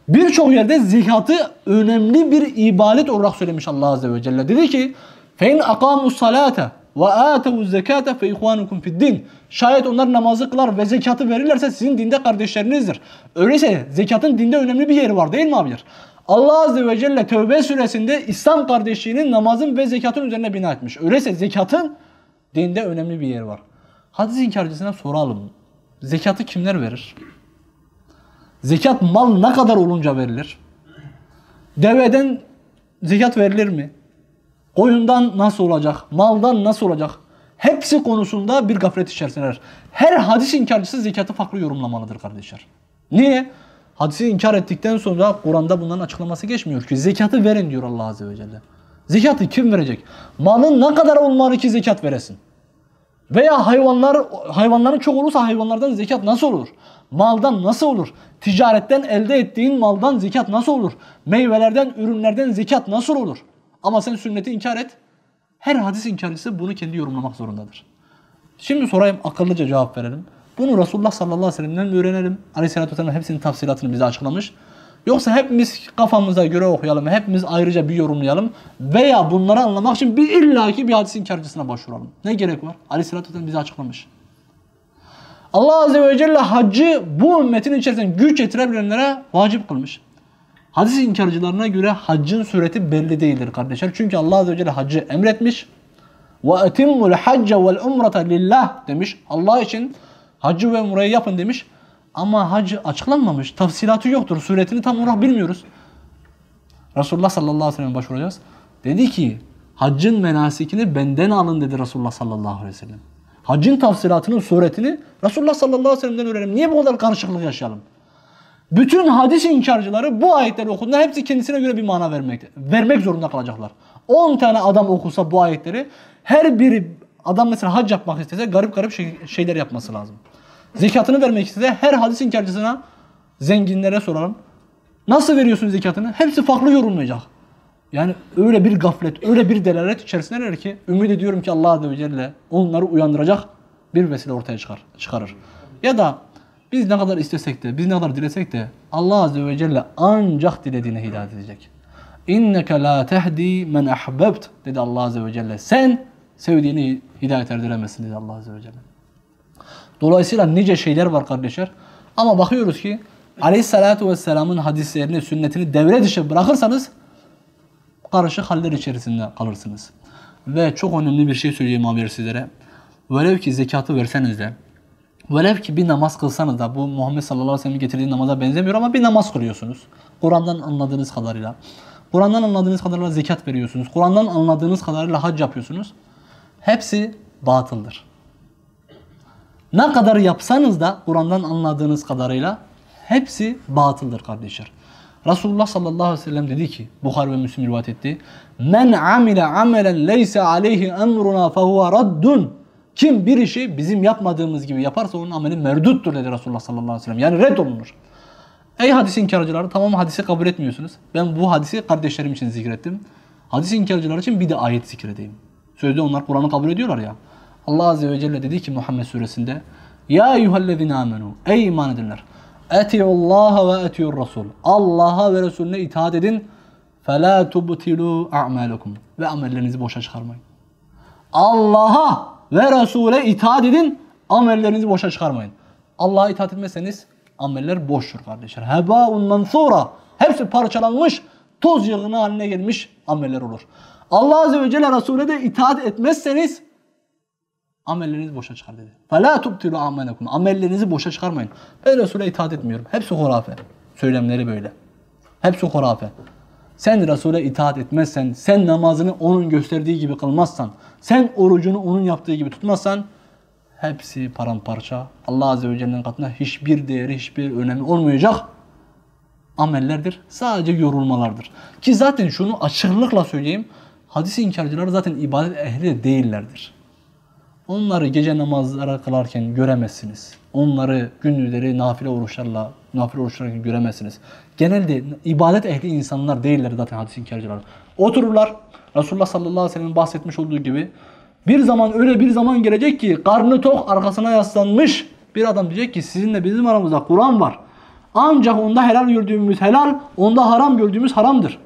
Birçok yerde zikatı önemli bir ibadet olarak söylemiş Allah Azze ve Celle. Dedi ki فَاِنْ اَقَامُوا الصَّلَاةَ وَاَتَوُ الزَّكَاةَ فَاِخْوَانُكُمْ فِي الدِّينِ Şayet onlar namazı kılar ve zekatı verirlerse sizin dinde kardeşlerinizdir. Öyleyse zekatın dinde önemli bir yeri var değil mi abiler? Allah Azze ve Celle Tövbe suresinde İslam kardeşliğinin namazın ve zekatın üzerine bina etmiş. Öyleyse zekatın dinde önemli bir yeri var. Hadis inkarcısına soralım. Zekatı kimler verir? Zekat mal ne kadar olunca verilir? Deveden zekat verilir mi? Koyundan nasıl olacak? Maldan nasıl olacak? Hepsi konusunda bir gaflet içerisindeler. Her hadis inkarcısı zekatı farklı yorumlamalıdır kardeşler. Niye? Hadisi inkar ettikten sonra Kur'an'da bunların açıklaması geçmiyor ki. Zekatı verin diyor Allah Azze ve Celle. Zekatı kim verecek? Malın ne kadar olmalı ki zekat veresin? Veya hayvanlar hayvanların çok olursa hayvanlardan zekat nasıl olur? Maldan nasıl olur? Ticaretten elde ettiğin maldan zekat nasıl olur? Meyvelerden, ürünlerden zekat nasıl olur? Ama sen sünneti inkar et. Her hadis inkarcısı bunu kendi yorumlamak zorundadır. Şimdi sorayım akıllıca cevap verelim. Bunu Resulullah sallallahu aleyhi ve sellem'den mi öğrenelim. Aleyhisselatü vesselam hepsinin tafsilatını bize açıklamış. Yoksa hepimiz kafamıza göre okuyalım, hepimiz ayrıca bir yorumlayalım veya bunları anlamak için bir illaki bir hadisin karşısına başvuralım. Ne gerek var? Aleyhisselatü vesselam bize açıklamış. Allah Azze ve Celle hacı bu ümmetin içerisinden güç getirebilenlere vacip kılmış. Hadis inkarcılarına göre haccın sureti belli değildir kardeşler. Çünkü Allah Azze ve Celle hacı emretmiş. وَاَتِمُّ الْحَجَّ وَالْاُمْرَةَ lillah demiş. Allah için Hacı ve umreyi yapın demiş. Ama hacı açıklanmamış. Tafsilatı yoktur. Suretini tam olarak bilmiyoruz. Resulullah sallallahu aleyhi ve sellem'e başvuracağız. Dedi ki haccın menasikini benden alın dedi Resulullah sallallahu aleyhi ve sellem. Haccın tafsilatının suretini Resulullah sallallahu aleyhi ve sellem'den öğrenelim. Niye bu kadar karışıklık yaşayalım? Bütün hadis inkarcıları bu ayetleri okuduğunda hepsi kendisine göre bir mana vermekte. Vermek zorunda kalacaklar. 10 tane adam okusa bu ayetleri her biri adam mesela hac yapmak istese garip garip şey, şeyler yapması lazım. Zekatını vermek istese her hadis inkarcısına zenginlere soralım. Nasıl veriyorsun zekatını? Hepsi farklı yorumlayacak. Yani öyle bir gaflet, öyle bir delalet içerisindeler ki ümit ediyorum ki Allah Azze ve Celle onları uyandıracak bir vesile ortaya çıkar, çıkarır. Ya da biz ne kadar istesek de, biz ne kadar dilesek de Allah Azze ve Celle ancak dilediğine hidayet edecek. İnneke la tehdi men ahbebt dedi Allah Azze ve Celle. Sen sevdiğini hidayet erdiremezsin dedi Allah Azze ve Celle. Dolayısıyla nice şeyler var kardeşler. Ama bakıyoruz ki Aleyhisselatü Vesselam'ın hadislerini, sünnetini devre dışı bırakırsanız karışık haller içerisinde kalırsınız. Ve çok önemli bir şey söyleyeyim haber sizlere. Velev ki zekatı verseniz de, velev ki bir namaz kılsanız da, bu Muhammed sallallahu aleyhi ve sellem'in getirdiği namaza benzemiyor ama bir namaz kılıyorsunuz. Kur'an'dan anladığınız kadarıyla. Kur'an'dan anladığınız kadarıyla zekat veriyorsunuz. Kur'an'dan anladığınız kadarıyla hac yapıyorsunuz. Hepsi batıldır. Ne kadar yapsanız da Kur'an'dan anladığınız kadarıyla hepsi batıldır kardeşler. Resulullah sallallahu aleyhi ve sellem dedi ki Bukhar ve Müslim rivayet etti. Men amile amelen leyse aleyhi emruna fehuve raddun. Kim bir işi bizim yapmadığımız gibi yaparsa onun ameli merduttur dedi Resulullah sallallahu aleyhi ve sellem. Yani red olunur. Ey hadis inkarcıları tamam hadisi kabul etmiyorsunuz. Ben bu hadisi kardeşlerim için zikrettim. Hadis inkarcıları için bir de ayet zikredeyim. Sözde onlar Kur'an'ı kabul ediyorlar ya. Allah Azze ve Celle dedi ki Muhammed suresinde Ya eyyühellezine amenu Ey iman edinler Etiullaha ve etiyur Rasul Allah'a ve Resulüne itaat edin فَلَا تُبْتِلُوا اَعْمَالَكُمْ Ve amellerinizi boşa çıkarmayın. Allah'a ve Resul'e itaat edin. Amellerinizi boşa çıkarmayın. Allah'a itaat etmezseniz ameller boştur kardeşler. Hebaun mansura. Hepsi parçalanmış, toz yığını haline gelmiş ameller olur. Allah Azze ve Celle Resul'e de itaat etmezseniz amellerinizi boşa çıkar dedi. فَلَا تُبْتِلُوا عَمَلَكُمْ Amellerinizi boşa çıkarmayın. Ben Resul'e itaat etmiyorum. Hepsi hurafe. Söylemleri böyle. Hepsi hurafe. Sen Resul'e itaat etmezsen, sen namazını onun gösterdiği gibi kılmazsan, sen orucunu onun yaptığı gibi tutmazsan hepsi paramparça. Allah Azze ve Celle'nin katına hiçbir değeri, hiçbir önemi olmayacak amellerdir. Sadece yorulmalardır. Ki zaten şunu açıklıkla söyleyeyim hadisi inkarcılar zaten ibadet ehli değillerdir. Onları gece namazlara kılarken göremezsiniz. Onları gündüzleri nafile oruçlarla, nafile oruçlarla göremezsiniz. Genelde ibadet ehli insanlar değiller zaten hadis inkarcılar. Otururlar. Resulullah sallallahu aleyhi ve sellem'in bahsetmiş olduğu gibi bir zaman öyle bir zaman gelecek ki karnı tok arkasına yaslanmış bir adam diyecek ki sizinle bizim aramızda Kur'an var. Ancak onda helal gördüğümüz helal, onda haram gördüğümüz haramdır.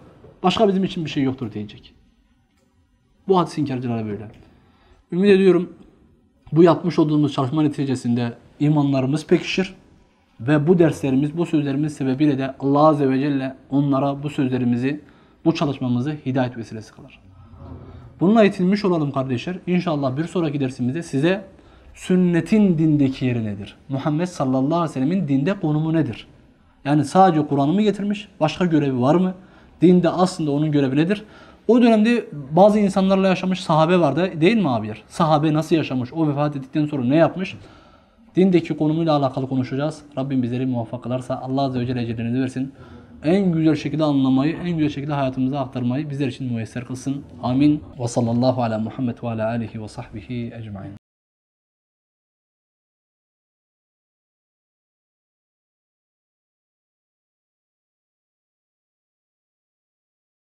Başka bizim için bir şey yoktur diyecek. Bu hadis inkarcılara böyle. Ümit ediyorum bu yapmış olduğumuz çalışma neticesinde imanlarımız pekişir. Ve bu derslerimiz, bu sözlerimiz sebebiyle de Allah Azze ve Celle onlara bu sözlerimizi, bu çalışmamızı hidayet vesilesi kılar. Bununla yetinmiş olalım kardeşler. İnşallah bir sonraki dersimizde size sünnetin dindeki yeri nedir? Muhammed sallallahu aleyhi ve sellemin dinde konumu nedir? Yani sadece Kur'an'ı mı getirmiş? Başka görevi var mı? Dinde aslında onun görevi nedir? O dönemde bazı insanlarla yaşamış sahabe vardı değil mi abiler? Sahabe nasıl yaşamış? O vefat ettikten sonra ne yapmış? Dindeki konumuyla alakalı konuşacağız. Rabbim bizleri muvaffak kılarsa Allah Azze ve Celle ecelerini versin. En güzel şekilde anlamayı, en güzel şekilde hayatımıza aktarmayı bizler için müyesser kılsın. Amin. Ve sallallahu ala Muhammed ve ala alihi ve sahbihi ecmain.